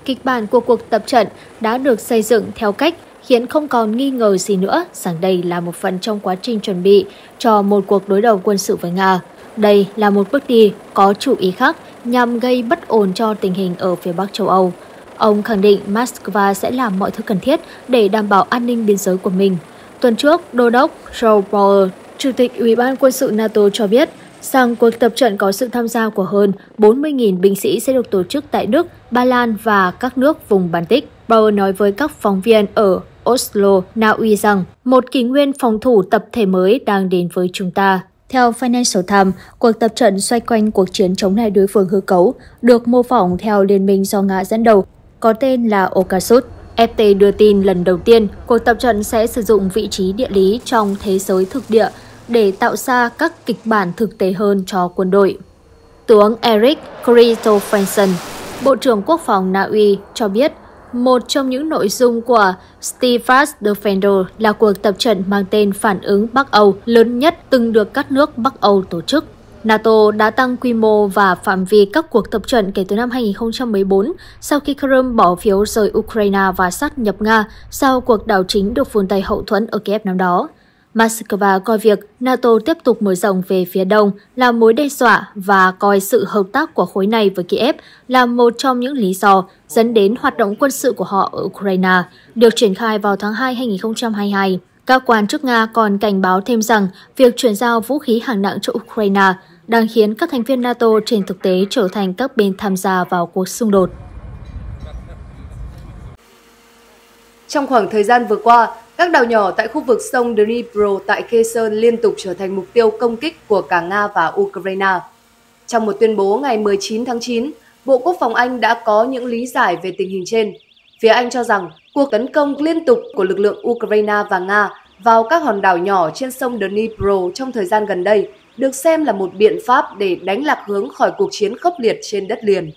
kịch bản của cuộc tập trận đã được xây dựng theo cách khiến không còn nghi ngờ gì nữa rằng đây là một phần trong quá trình chuẩn bị cho một cuộc đối đầu quân sự với Nga. Đây là một bước đi có chủ ý khác nhằm gây bất ổn cho tình hình ở phía Bắc châu Âu. Ông khẳng định Moscow sẽ làm mọi thứ cần thiết để đảm bảo an ninh biên giới của mình. Tuần trước, Đô đốc Joe Bauer, Chủ tịch Ủy ban quân sự NATO cho biết rằng cuộc tập trận có sự tham gia của hơn 40.000 binh sĩ sẽ được tổ chức tại Đức, Ba Lan và các nước vùng Baltic. Bauer nói với các phóng viên ở Oslo, Na Uy rằng một kỷ nguyên phòng thủ tập thể mới đang đến với chúng ta. Theo Financial Times, cuộc tập trận xoay quanh cuộc chiến chống lại đối phương hư cấu được mô phỏng theo liên minh do Nga dẫn đầu, có tên là Okasut. FT đưa tin lần đầu tiên, cuộc tập trận sẽ sử dụng vị trí địa lý trong thế giới thực địa để tạo ra các kịch bản thực tế hơn cho quân đội. Tướng Eric Christopherson, Bộ trưởng Quốc phòng Na Uy cho biết một trong những nội dung của Steadfast Defender là cuộc tập trận mang tên phản ứng Bắc Âu lớn nhất từng được các nước Bắc Âu tổ chức. NATO đã tăng quy mô và phạm vi các cuộc tập trận kể từ năm 2014 sau khi Crimea bỏ phiếu rời Ukraine và sát nhập Nga sau cuộc đảo chính được phương Tây hậu thuẫn ở Kiev năm đó. Moscow coi việc NATO tiếp tục mở rộng về phía đông là mối đe dọa và coi sự hợp tác của khối này với Kiev là một trong những lý do dẫn đến hoạt động quân sự của họ ở Ukraine, được triển khai vào tháng 2 2022. Các quan chức Nga còn cảnh báo thêm rằng việc chuyển giao vũ khí hạng nặng cho Ukraine đang khiến các thành viên NATO trên thực tế trở thành các bên tham gia vào cuộc xung đột. Trong khoảng thời gian vừa qua, các đảo nhỏ tại khu vực sông Dnipro tại Kherson liên tục trở thành mục tiêu công kích của cả Nga và Ukraine. Trong một tuyên bố ngày 19 tháng 9, Bộ Quốc phòng Anh đã có những lý giải về tình hình trên. Phía Anh cho rằng cuộc tấn công liên tục của lực lượng Ukraine và Nga vào các hòn đảo nhỏ trên sông Dnipro trong thời gian gần đây được xem là một biện pháp để đánh lạc hướng khỏi cuộc chiến khốc liệt trên đất liền.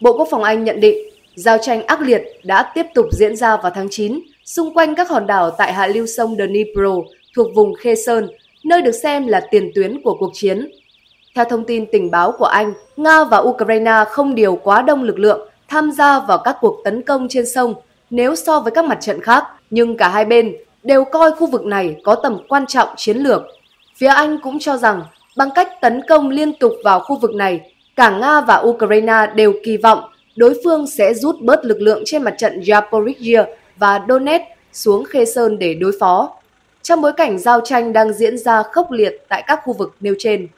Bộ Quốc phòng Anh nhận định giao tranh ác liệt đã tiếp tục diễn ra vào tháng 9 xung quanh các hòn đảo tại hạ lưu sông Dnipro thuộc vùng Khê Sơn, nơi được xem là tiền tuyến của cuộc chiến. Theo thông tin tình báo của Anh, Nga và Ukraine không điều quá đông lực lượng tham gia vào các cuộc tấn công trên sông nếu so với các mặt trận khác, nhưng cả hai bên đều coi khu vực này có tầm quan trọng chiến lược. Phía Anh cũng cho rằng bằng cách tấn công liên tục vào khu vực này, cả Nga và Ukraine đều kỳ vọng đối phương sẽ rút bớt lực lượng trên mặt trận Zaporizhia và Donetsk xuống Khê Sơn để đối phó, trong bối cảnh giao tranh đang diễn ra khốc liệt tại các khu vực nêu trên.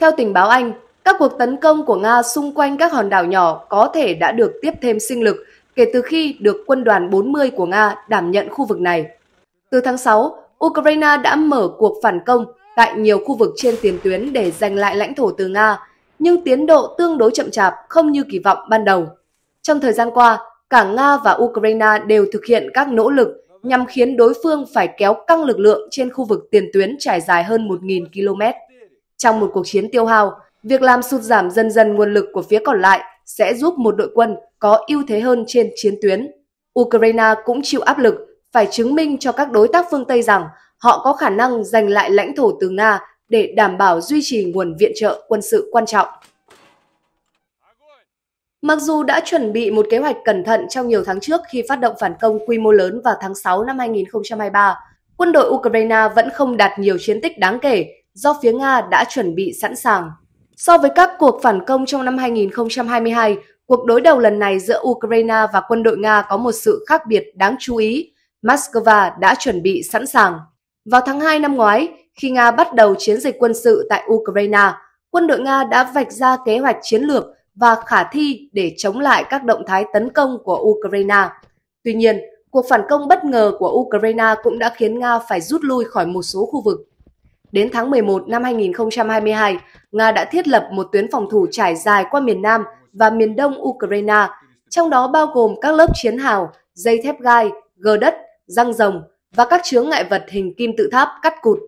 Theo tình báo Anh, các cuộc tấn công của Nga xung quanh các hòn đảo nhỏ có thể đã được tiếp thêm sinh lực kể từ khi được quân đoàn 40 của Nga đảm nhận khu vực này. Từ tháng 6, Ukraine đã mở cuộc phản công tại nhiều khu vực trên tiền tuyến để giành lại lãnh thổ từ Nga, nhưng tiến độ tương đối chậm chạp không như kỳ vọng ban đầu. Trong thời gian qua, cả Nga và Ukraine đều thực hiện các nỗ lực nhằm khiến đối phương phải kéo căng lực lượng trên khu vực tiền tuyến trải dài hơn 1.000 km. Trong một cuộc chiến tiêu hao, việc làm sụt giảm dần dần nguồn lực của phía còn lại sẽ giúp một đội quân có ưu thế hơn trên chiến tuyến. Ukraine cũng chịu áp lực phải chứng minh cho các đối tác phương Tây rằng họ có khả năng giành lại lãnh thổ từ Nga để đảm bảo duy trì nguồn viện trợ quân sự quan trọng. Mặc dù đã chuẩn bị một kế hoạch cẩn thận trong nhiều tháng trước khi phát động phản công quy mô lớn vào tháng 6 năm 2023, quân đội Ukraine vẫn không đạt nhiều chiến tích đáng kể do phía Nga đã chuẩn bị sẵn sàng. So với các cuộc phản công trong năm 2022, cuộc đối đầu lần này giữa Ukraine và quân đội Nga có một sự khác biệt đáng chú ý. Moscow đã chuẩn bị sẵn sàng. Vào tháng 2 năm ngoái, khi Nga bắt đầu chiến dịch quân sự tại Ukraine, quân đội Nga đã vạch ra kế hoạch chiến lược và khả thi để chống lại các động thái tấn công của Ukraine. Tuy nhiên, cuộc phản công bất ngờ của Ukraine cũng đã khiến Nga phải rút lui khỏi một số khu vực. Đến tháng 11 năm 2022, Nga đã thiết lập một tuyến phòng thủ trải dài qua miền Nam và miền Đông Ukraine, trong đó bao gồm các lớp chiến hào, dây thép gai, gờ đất, răng rồng và các chướng ngại vật hình kim tự tháp cắt cụt.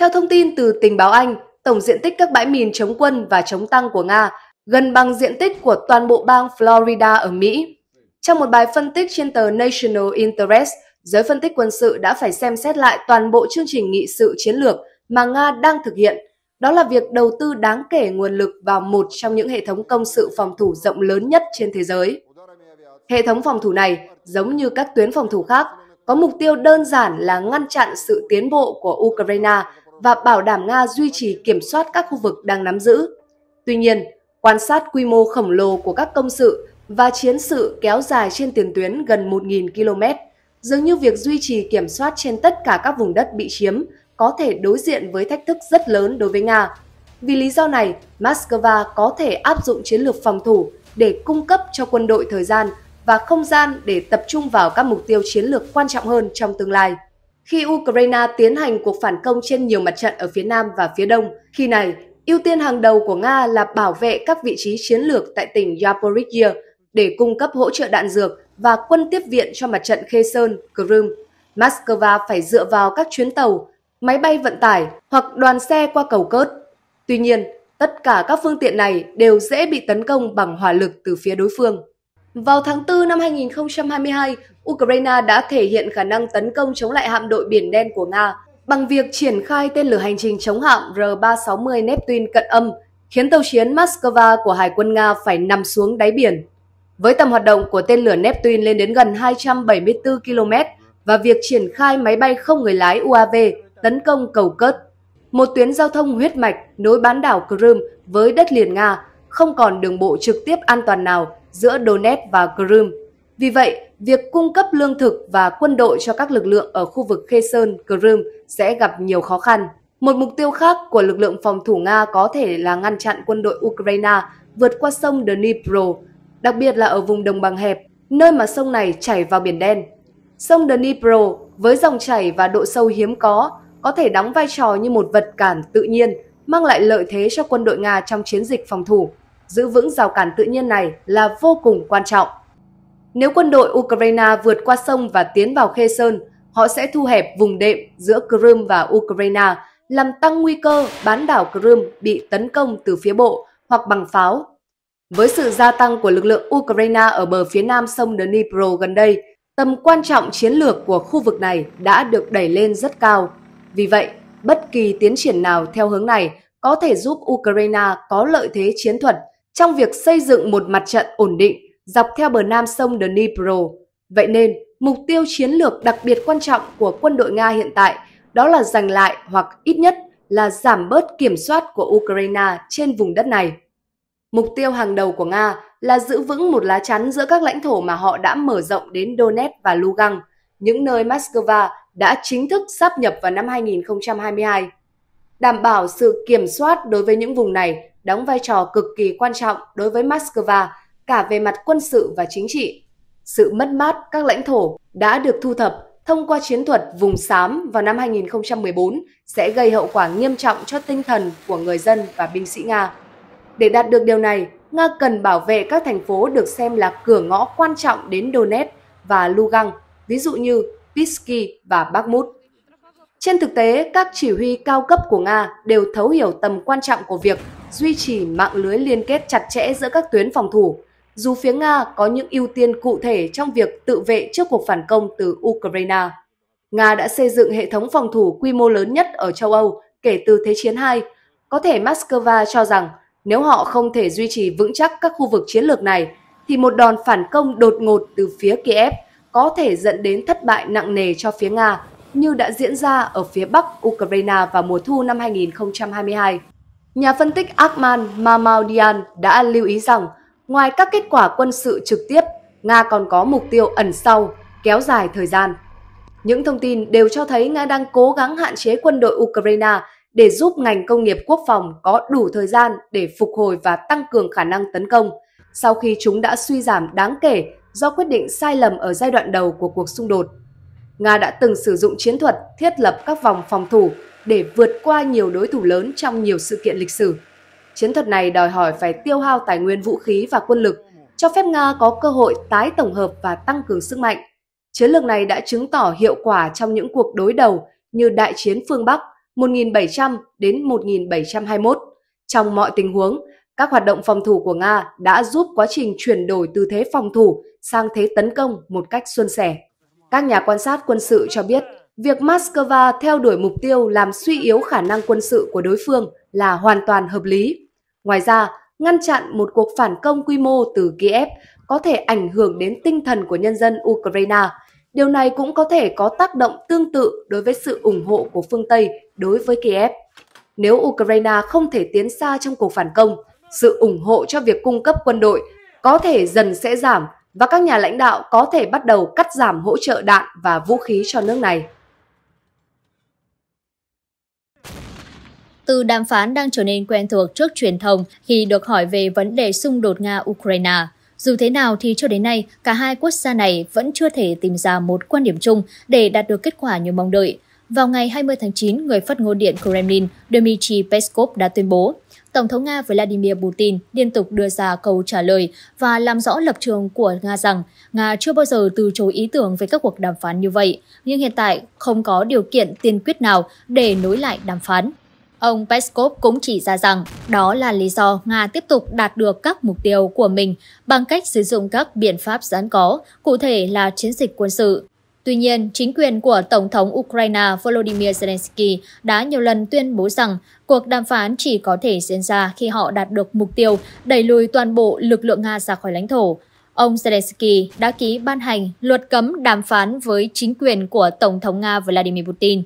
Theo thông tin từ tình báo Anh, tổng diện tích các bãi mìn chống quân và chống tăng của Nga gần bằng diện tích của toàn bộ bang Florida ở Mỹ. Trong một bài phân tích trên tờ National Interest, giới phân tích quân sự đã phải xem xét lại toàn bộ chương trình nghị sự chiến lược mà Nga đang thực hiện, đó là việc đầu tư đáng kể nguồn lực vào một trong những hệ thống công sự phòng thủ rộng lớn nhất trên thế giới. Hệ thống phòng thủ này, giống như các tuyến phòng thủ khác, có mục tiêu đơn giản là ngăn chặn sự tiến bộ của Ukraine và bảo đảm Nga duy trì kiểm soát các khu vực đang nắm giữ. Tuy nhiên, quan sát quy mô khổng lồ của các công sự và chiến sự kéo dài trên tiền tuyến gần 1.000 km, dường như việc duy trì kiểm soát trên tất cả các vùng đất bị chiếm có thể đối diện với thách thức rất lớn đối với Nga. Vì lý do này, Moscow có thể áp dụng chiến lược phòng thủ để cung cấp cho quân đội thời gian và không gian để tập trung vào các mục tiêu chiến lược quan trọng hơn trong tương lai. Khi Ukraine tiến hành cuộc phản công trên nhiều mặt trận ở phía Nam và phía Đông, khi này Ưu tiên hàng đầu của Nga là bảo vệ các vị trí chiến lược tại tỉnh Zaporizhia để cung cấp hỗ trợ đạn dược và quân tiếp viện cho mặt trận Khê Sơn, Crimea. Moscow phải dựa vào các chuyến tàu, máy bay vận tải hoặc đoàn xe qua cầu cớt. Tuy nhiên, tất cả các phương tiện này đều dễ bị tấn công bằng hỏa lực từ phía đối phương. Vào tháng 4 năm 2022, Ukraine đã thể hiện khả năng tấn công chống lại hạm đội Biển Đen của Nga Bằng việc triển khai tên lửa hành trình chống hạm R-360 Neptune cận âm, khiến tàu chiến Moscow của Hải quân Nga phải nằm xuống đáy biển. Với tầm hoạt động của tên lửa Neptune lên đến gần 274 km và việc triển khai máy bay không người lái UAV tấn công cầu cất một tuyến giao thông huyết mạch nối bán đảo Crimea với đất liền Nga, không còn đường bộ trực tiếp an toàn nào giữa Donetsk và Crimea. Vì vậy, việc cung cấp lương thực và quân đội cho các lực lượng ở khu vực Khê Sơn, Crimea sẽ gặp nhiều khó khăn. Một mục tiêu khác của lực lượng phòng thủ Nga có thể là ngăn chặn quân đội Ukraine vượt qua sông Dnipro, đặc biệt là ở vùng đồng bằng hẹp, nơi mà sông này chảy vào Biển Đen. Sông Dnipro với dòng chảy và độ sâu hiếm có có thể đóng vai trò như một vật cản tự nhiên mang lại lợi thế cho quân đội Nga trong chiến dịch phòng thủ. Giữ vững rào cản tự nhiên này là vô cùng quan trọng. Nếu quân đội Ukraine vượt qua sông và tiến vào Khê Sơn, họ sẽ thu hẹp vùng đệm giữa Crimea và Ukraine, làm tăng nguy cơ bán đảo Crimea bị tấn công từ phía bộ hoặc bằng pháo. Với sự gia tăng của lực lượng Ukraine ở bờ phía nam sông Dnipro gần đây, tầm quan trọng chiến lược của khu vực này đã được đẩy lên rất cao. Vì vậy, bất kỳ tiến triển nào theo hướng này có thể giúp Ukraine có lợi thế chiến thuật trong việc xây dựng một mặt trận ổn định dọc theo bờ nam sông Dnipro. Vậy nên, mục tiêu chiến lược đặc biệt quan trọng của quân đội Nga hiện tại đó là giành lại hoặc ít nhất là giảm bớt kiểm soát của Ukraine trên vùng đất này. Mục tiêu hàng đầu của Nga là giữ vững một lá chắn giữa các lãnh thổ mà họ đã mở rộng đến Donetsk và Lugansk, những nơi Moscow đã chính thức sáp nhập vào năm 2022. Đảm bảo sự kiểm soát đối với những vùng này đóng vai trò cực kỳ quan trọng đối với Moscow cả về mặt quân sự và chính trị. Sự mất mát các lãnh thổ đã được thu thập thông qua chiến thuật vùng xám vào năm 2014 sẽ gây hậu quả nghiêm trọng cho tinh thần của người dân và binh sĩ Nga. Để đạt được điều này, Nga cần bảo vệ các thành phố được xem là cửa ngõ quan trọng đến Donetsk và Lugansk, ví dụ như Pisky và Bakhmut. Trên thực tế, các chỉ huy cao cấp của Nga đều thấu hiểu tầm quan trọng của việc duy trì mạng lưới liên kết chặt chẽ giữa các tuyến phòng thủ, dù phía Nga có những ưu tiên cụ thể trong việc tự vệ trước cuộc phản công từ Ukraine. Nga đã xây dựng hệ thống phòng thủ quy mô lớn nhất ở châu Âu kể từ Thế chiến II. Có thể Moscow cho rằng nếu họ không thể duy trì vững chắc các khu vực chiến lược này, thì một đòn phản công đột ngột từ phía Kiev có thể dẫn đến thất bại nặng nề cho phía Nga như đã diễn ra ở phía bắc Ukraine vào mùa thu năm 2022. Nhà phân tích Akman Mamaudian đã lưu ý rằng Ngoài các kết quả quân sự trực tiếp, Nga còn có mục tiêu ẩn sau, kéo dài thời gian. Những thông tin đều cho thấy Nga đang cố gắng hạn chế quân đội Ukraine để giúp ngành công nghiệp quốc phòng có đủ thời gian để phục hồi và tăng cường khả năng tấn công sau khi chúng đã suy giảm đáng kể do quyết định sai lầm ở giai đoạn đầu của cuộc xung đột. Nga đã từng sử dụng chiến thuật thiết lập các vòng phòng thủ để vượt qua nhiều đối thủ lớn trong nhiều sự kiện lịch sử. Chiến thuật này đòi hỏi phải tiêu hao tài nguyên vũ khí và quân lực, cho phép Nga có cơ hội tái tổng hợp và tăng cường sức mạnh. Chiến lược này đã chứng tỏ hiệu quả trong những cuộc đối đầu như Đại chiến phương Bắc 1700 đến 1721. Trong mọi tình huống, các hoạt động phòng thủ của Nga đã giúp quá trình chuyển đổi từ thế phòng thủ sang thế tấn công một cách suôn sẻ. Các nhà quan sát quân sự cho biết, việc Moscow theo đuổi mục tiêu làm suy yếu khả năng quân sự của đối phương là hoàn toàn hợp lý. Ngoài ra, ngăn chặn một cuộc phản công quy mô từ Kiev có thể ảnh hưởng đến tinh thần của nhân dân Ukraine. Điều này cũng có thể có tác động tương tự đối với sự ủng hộ của phương Tây đối với Kiev. Nếu Ukraine không thể tiến xa trong cuộc phản công, sự ủng hộ cho việc cung cấp quân đội có thể dần sẽ giảm và các nhà lãnh đạo có thể bắt đầu cắt giảm hỗ trợ đạn và vũ khí cho nước này. từ đàm phán đang trở nên quen thuộc trước truyền thông khi được hỏi về vấn đề xung đột Nga-Ukraine. Dù thế nào thì cho đến nay, cả hai quốc gia này vẫn chưa thể tìm ra một quan điểm chung để đạt được kết quả như mong đợi. Vào ngày 20 tháng 9, người phát ngôn điện Kremlin Dmitry Peskov đã tuyên bố Tổng thống Nga Vladimir Putin liên tục đưa ra câu trả lời và làm rõ lập trường của Nga rằng Nga chưa bao giờ từ chối ý tưởng về các cuộc đàm phán như vậy, nhưng hiện tại không có điều kiện tiên quyết nào để nối lại đàm phán. Ông Peskov cũng chỉ ra rằng đó là lý do Nga tiếp tục đạt được các mục tiêu của mình bằng cách sử dụng các biện pháp sẵn có, cụ thể là chiến dịch quân sự. Tuy nhiên, chính quyền của Tổng thống Ukraine Volodymyr Zelensky đã nhiều lần tuyên bố rằng cuộc đàm phán chỉ có thể diễn ra khi họ đạt được mục tiêu đẩy lùi toàn bộ lực lượng Nga ra khỏi lãnh thổ. Ông Zelensky đã ký ban hành luật cấm đàm phán với chính quyền của Tổng thống Nga Vladimir Putin.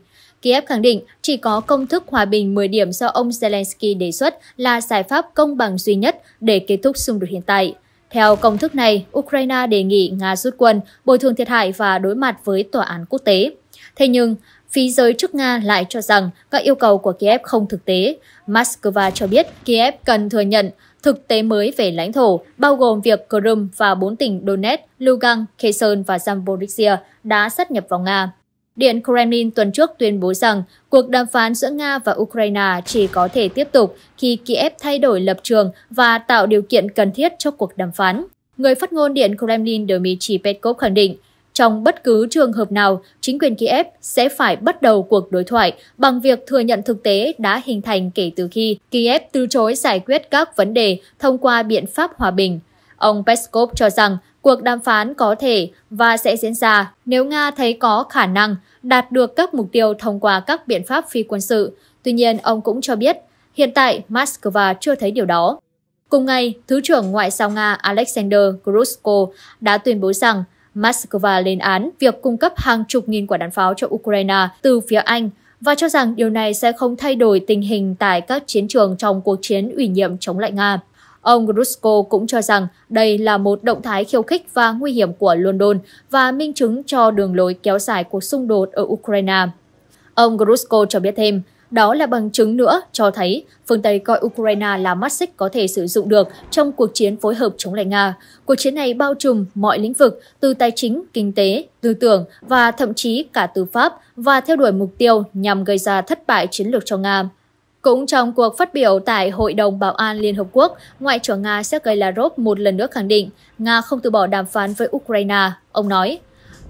Kiev khẳng định chỉ có công thức hòa bình 10 điểm do ông Zelensky đề xuất là giải pháp công bằng duy nhất để kết thúc xung đột hiện tại. Theo công thức này, Ukraine đề nghị Nga rút quân, bồi thường thiệt hại và đối mặt với tòa án quốc tế. Thế nhưng, phía giới chức Nga lại cho rằng các yêu cầu của Kiev không thực tế. Moscow cho biết Kiev cần thừa nhận thực tế mới về lãnh thổ, bao gồm việc Crimea và bốn tỉnh Donetsk, Lugansk, Kherson và Zaporizhia đã sát nhập vào Nga. Điện Kremlin tuần trước tuyên bố rằng cuộc đàm phán giữa Nga và Ukraine chỉ có thể tiếp tục khi Kiev thay đổi lập trường và tạo điều kiện cần thiết cho cuộc đàm phán. Người phát ngôn Điện Kremlin Dmitry Peskov khẳng định, trong bất cứ trường hợp nào, chính quyền Kiev sẽ phải bắt đầu cuộc đối thoại bằng việc thừa nhận thực tế đã hình thành kể từ khi Kiev từ chối giải quyết các vấn đề thông qua biện pháp hòa bình. Ông Peskov cho rằng cuộc đàm phán có thể và sẽ diễn ra nếu Nga thấy có khả năng đạt được các mục tiêu thông qua các biện pháp phi quân sự. Tuy nhiên, ông cũng cho biết hiện tại Moscow chưa thấy điều đó. Cùng ngày, Thứ trưởng Ngoại giao Nga Alexander Grushko đã tuyên bố rằng Moscow lên án việc cung cấp hàng chục nghìn quả đạn pháo cho Ukraine từ phía Anh và cho rằng điều này sẽ không thay đổi tình hình tại các chiến trường trong cuộc chiến ủy nhiệm chống lại Nga. Ông Grusko cũng cho rằng đây là một động thái khiêu khích và nguy hiểm của London và minh chứng cho đường lối kéo dài cuộc xung đột ở Ukraine. Ông Grusko cho biết thêm, đó là bằng chứng nữa cho thấy phương Tây coi Ukraine là mắt xích có thể sử dụng được trong cuộc chiến phối hợp chống lại Nga. Cuộc chiến này bao trùm mọi lĩnh vực, từ tài chính, kinh tế, tư tưởng và thậm chí cả tư pháp và theo đuổi mục tiêu nhằm gây ra thất bại chiến lược cho Nga. Cũng trong cuộc phát biểu tại Hội đồng Bảo an Liên Hợp Quốc, Ngoại trưởng Nga Sergei Lavrov một lần nữa khẳng định Nga không từ bỏ đàm phán với Ukraine. Ông nói,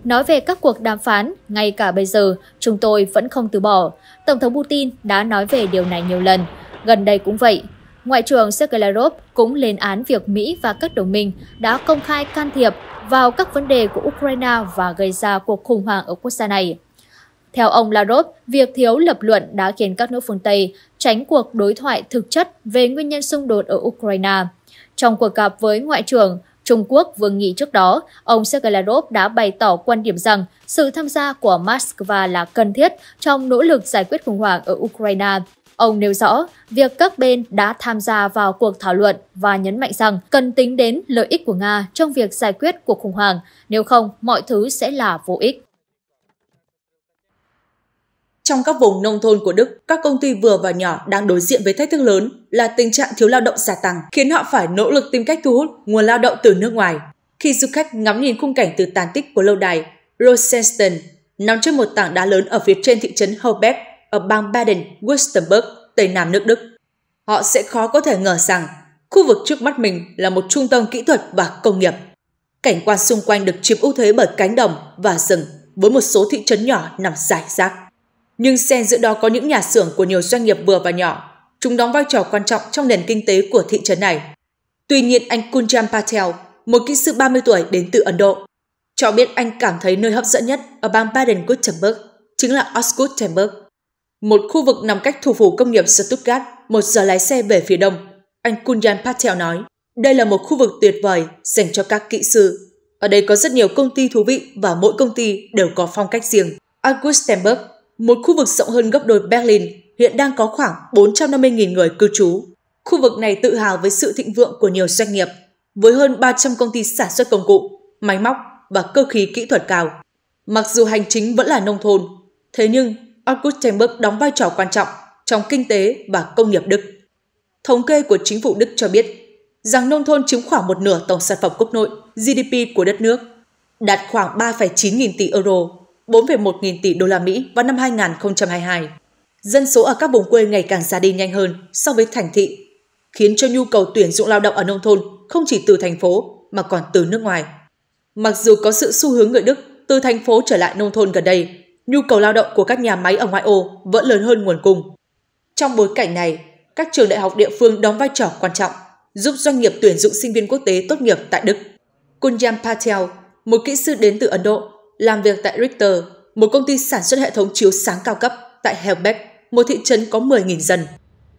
Nói về các cuộc đàm phán, ngay cả bây giờ, chúng tôi vẫn không từ bỏ. Tổng thống Putin đã nói về điều này nhiều lần. Gần đây cũng vậy. Ngoại trưởng Sergei Lavrov cũng lên án việc Mỹ và các đồng minh đã công khai can thiệp vào các vấn đề của Ukraine và gây ra cuộc khủng hoảng ở quốc gia này. Theo ông Lavrov, việc thiếu lập luận đã khiến các nước phương Tây tránh cuộc đối thoại thực chất về nguyên nhân xung đột ở Ukraine. Trong cuộc gặp với Ngoại trưởng Trung Quốc vừa nghỉ trước đó, ông Sergei Lavrov đã bày tỏ quan điểm rằng sự tham gia của Moscow là cần thiết trong nỗ lực giải quyết khủng hoảng ở Ukraine. Ông nêu rõ, việc các bên đã tham gia vào cuộc thảo luận và nhấn mạnh rằng cần tính đến lợi ích của Nga trong việc giải quyết cuộc khủng hoảng, nếu không mọi thứ sẽ là vô ích. Trong các vùng nông thôn của Đức, các công ty vừa và nhỏ đang đối diện với thách thức lớn là tình trạng thiếu lao động gia tăng, khiến họ phải nỗ lực tìm cách thu hút nguồn lao động từ nước ngoài. Khi du khách ngắm nhìn khung cảnh từ tàn tích của lâu đài Rosenstein nằm trên một tảng đá lớn ở phía trên thị trấn Hobeb ở bang Baden-Württemberg, tây nam nước Đức, họ sẽ khó có thể ngờ rằng khu vực trước mắt mình là một trung tâm kỹ thuật và công nghiệp. Cảnh quan xung quanh được chiếm ưu thế bởi cánh đồng và rừng với một số thị trấn nhỏ nằm rải rác. Nhưng xen giữa đó có những nhà xưởng của nhiều doanh nghiệp vừa và nhỏ. Chúng đóng vai trò quan trọng trong nền kinh tế của thị trấn này. Tuy nhiên anh Kunjam Patel, một kỹ sư 30 tuổi đến từ Ấn Độ, cho biết anh cảm thấy nơi hấp dẫn nhất ở bang Baden-Württemberg chính là Ostgutenberg, một khu vực nằm cách thủ phủ công nghiệp Stuttgart một giờ lái xe về phía đông. Anh Kunjan Patel nói, đây là một khu vực tuyệt vời dành cho các kỹ sư. Ở đây có rất nhiều công ty thú vị và mỗi công ty đều có phong cách riêng. Augustenberg một khu vực rộng hơn gấp đôi Berlin, hiện đang có khoảng 450.000 người cư trú. Khu vực này tự hào với sự thịnh vượng của nhiều doanh nghiệp, với hơn 300 công ty sản xuất công cụ, máy móc và cơ khí kỹ thuật cao. Mặc dù hành chính vẫn là nông thôn, thế nhưng Orkuttenberg đóng vai trò quan trọng trong kinh tế và công nghiệp Đức. Thống kê của chính phủ Đức cho biết rằng nông thôn chiếm khoảng một nửa tổng sản phẩm quốc nội GDP của đất nước, đạt khoảng 3,9 nghìn tỷ euro 4,1 nghìn tỷ đô la Mỹ vào năm 2022. Dân số ở các vùng quê ngày càng già đi nhanh hơn so với thành thị, khiến cho nhu cầu tuyển dụng lao động ở nông thôn không chỉ từ thành phố mà còn từ nước ngoài. Mặc dù có sự xu hướng người Đức từ thành phố trở lại nông thôn gần đây, nhu cầu lao động của các nhà máy ở ngoại ô vẫn lớn hơn nguồn cung. Trong bối cảnh này, các trường đại học địa phương đóng vai trò quan trọng, giúp doanh nghiệp tuyển dụng sinh viên quốc tế tốt nghiệp tại Đức. Kunjam Patel, một kỹ sư đến từ Ấn Độ, làm việc tại Richter, một công ty sản xuất hệ thống chiếu sáng cao cấp tại Helbeck, một thị trấn có 10.000 dân.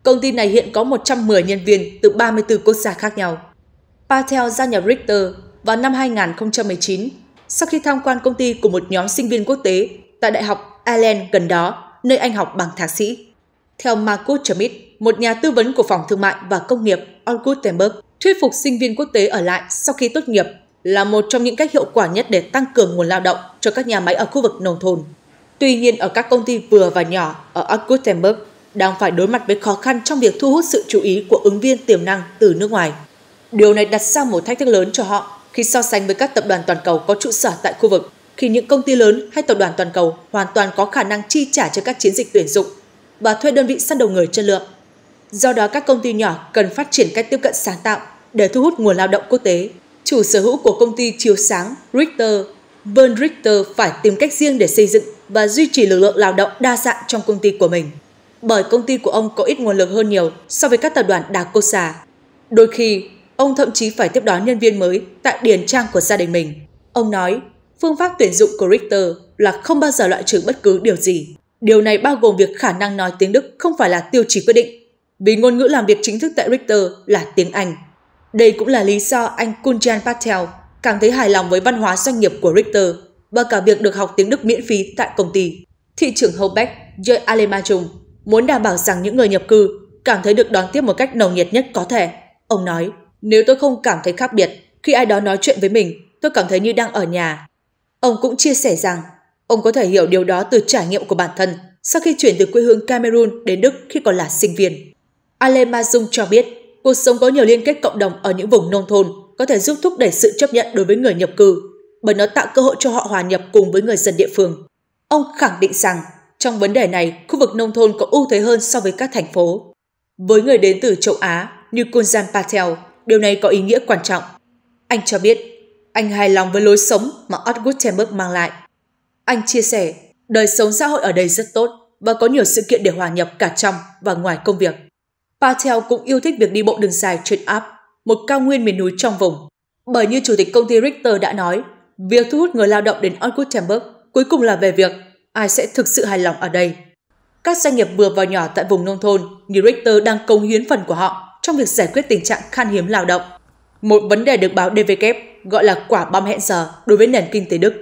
Công ty này hiện có 110 nhân viên từ 34 quốc gia khác nhau. Patel gia nhập Richter vào năm 2019 sau khi tham quan công ty của một nhóm sinh viên quốc tế tại Đại học Ireland gần đó, nơi anh học bằng thạc sĩ. Theo Marcus Schmidt, một nhà tư vấn của Phòng Thương mại và Công nghiệp Orgutenberg, thuyết phục sinh viên quốc tế ở lại sau khi tốt nghiệp là một trong những cách hiệu quả nhất để tăng cường nguồn lao động cho các nhà máy ở khu vực nông thôn. Tuy nhiên, ở các công ty vừa và nhỏ ở Augustenburg đang phải đối mặt với khó khăn trong việc thu hút sự chú ý của ứng viên tiềm năng từ nước ngoài. Điều này đặt ra một thách thức lớn cho họ khi so sánh với các tập đoàn toàn cầu có trụ sở tại khu vực, khi những công ty lớn hay tập đoàn toàn cầu hoàn toàn có khả năng chi trả cho các chiến dịch tuyển dụng và thuê đơn vị săn đầu người chất lượng. Do đó, các công ty nhỏ cần phát triển cách tiếp cận sáng tạo để thu hút nguồn lao động quốc tế chủ sở hữu của công ty chiếu sáng Richter, Bern Richter phải tìm cách riêng để xây dựng và duy trì lực lượng lao động đa dạng trong công ty của mình. Bởi công ty của ông có ít nguồn lực hơn nhiều so với các tập đoàn đa quốc gia. Đôi khi, ông thậm chí phải tiếp đón nhân viên mới tại điền trang của gia đình mình. Ông nói, phương pháp tuyển dụng của Richter là không bao giờ loại trừ bất cứ điều gì. Điều này bao gồm việc khả năng nói tiếng Đức không phải là tiêu chí quyết định, vì ngôn ngữ làm việc chính thức tại Richter là tiếng Anh. Đây cũng là lý do anh Kunjan Patel cảm thấy hài lòng với văn hóa doanh nghiệp của Richter và cả việc được học tiếng Đức miễn phí tại công ty. Thị trưởng Hobeck Joy Alemajung muốn đảm bảo rằng những người nhập cư cảm thấy được đón tiếp một cách nồng nhiệt nhất có thể. Ông nói, nếu tôi không cảm thấy khác biệt khi ai đó nói chuyện với mình, tôi cảm thấy như đang ở nhà. Ông cũng chia sẻ rằng, ông có thể hiểu điều đó từ trải nghiệm của bản thân sau khi chuyển từ quê hương Cameroon đến Đức khi còn là sinh viên. Alemazung cho biết Cuộc sống có nhiều liên kết cộng đồng ở những vùng nông thôn có thể giúp thúc đẩy sự chấp nhận đối với người nhập cư, bởi nó tạo cơ hội cho họ hòa nhập cùng với người dân địa phương. Ông khẳng định rằng, trong vấn đề này, khu vực nông thôn có ưu thế hơn so với các thành phố. Với người đến từ châu Á như Kunjan Patel, điều này có ý nghĩa quan trọng. Anh cho biết, anh hài lòng với lối sống mà Art Gutenberg mang lại. Anh chia sẻ, đời sống xã hội ở đây rất tốt và có nhiều sự kiện để hòa nhập cả trong và ngoài công việc. Patel cũng yêu thích việc đi bộ đường dài trên áp, một cao nguyên miền núi trong vùng. Bởi như Chủ tịch công ty Richter đã nói, việc thu hút người lao động đến Orkuttenberg cuối cùng là về việc ai sẽ thực sự hài lòng ở đây. Các doanh nghiệp vừa và nhỏ tại vùng nông thôn như Richter đang cống hiến phần của họ trong việc giải quyết tình trạng khan hiếm lao động. Một vấn đề được báo DVK gọi là quả bom hẹn giờ đối với nền kinh tế Đức.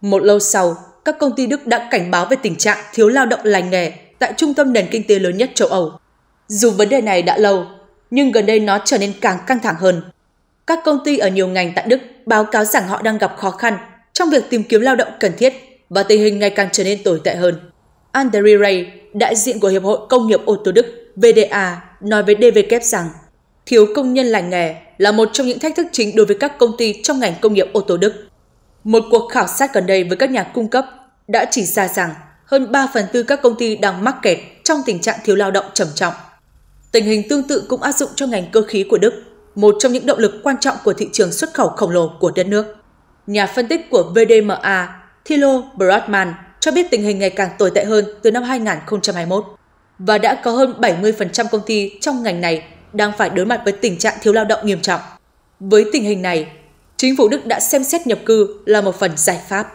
Một lâu sau, các công ty Đức đã cảnh báo về tình trạng thiếu lao động lành nghề tại trung tâm nền kinh tế lớn nhất châu Âu. Dù vấn đề này đã lâu, nhưng gần đây nó trở nên càng căng thẳng hơn. Các công ty ở nhiều ngành tại Đức báo cáo rằng họ đang gặp khó khăn trong việc tìm kiếm lao động cần thiết và tình hình ngày càng trở nên tồi tệ hơn. Andrei Ray, đại diện của Hiệp hội Công nghiệp ô tô Đức VDA, nói với DVK e rằng thiếu công nhân lành nghề là một trong những thách thức chính đối với các công ty trong ngành công nghiệp ô tô Đức. Một cuộc khảo sát gần đây với các nhà cung cấp đã chỉ ra rằng hơn 3 phần tư các công ty đang mắc kẹt trong tình trạng thiếu lao động trầm trọng. Tình hình tương tự cũng áp dụng cho ngành cơ khí của Đức, một trong những động lực quan trọng của thị trường xuất khẩu khổng lồ của đất nước. Nhà phân tích của VDMA Thilo Bradman cho biết tình hình ngày càng tồi tệ hơn từ năm 2021 và đã có hơn 70% công ty trong ngành này đang phải đối mặt với tình trạng thiếu lao động nghiêm trọng. Với tình hình này, chính phủ Đức đã xem xét nhập cư là một phần giải pháp.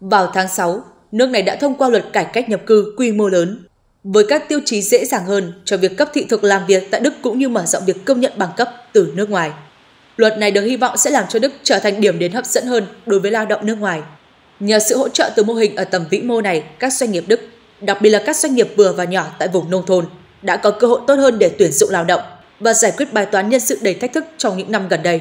Vào tháng 6, nước này đã thông qua luật cải cách nhập cư quy mô lớn với các tiêu chí dễ dàng hơn cho việc cấp thị thực làm việc tại Đức cũng như mở rộng việc công nhận bằng cấp từ nước ngoài. Luật này được hy vọng sẽ làm cho Đức trở thành điểm đến hấp dẫn hơn đối với lao động nước ngoài. Nhờ sự hỗ trợ từ mô hình ở tầm vĩ mô này, các doanh nghiệp Đức, đặc biệt là các doanh nghiệp vừa và nhỏ tại vùng nông thôn, đã có cơ hội tốt hơn để tuyển dụng lao động và giải quyết bài toán nhân sự đầy thách thức trong những năm gần đây.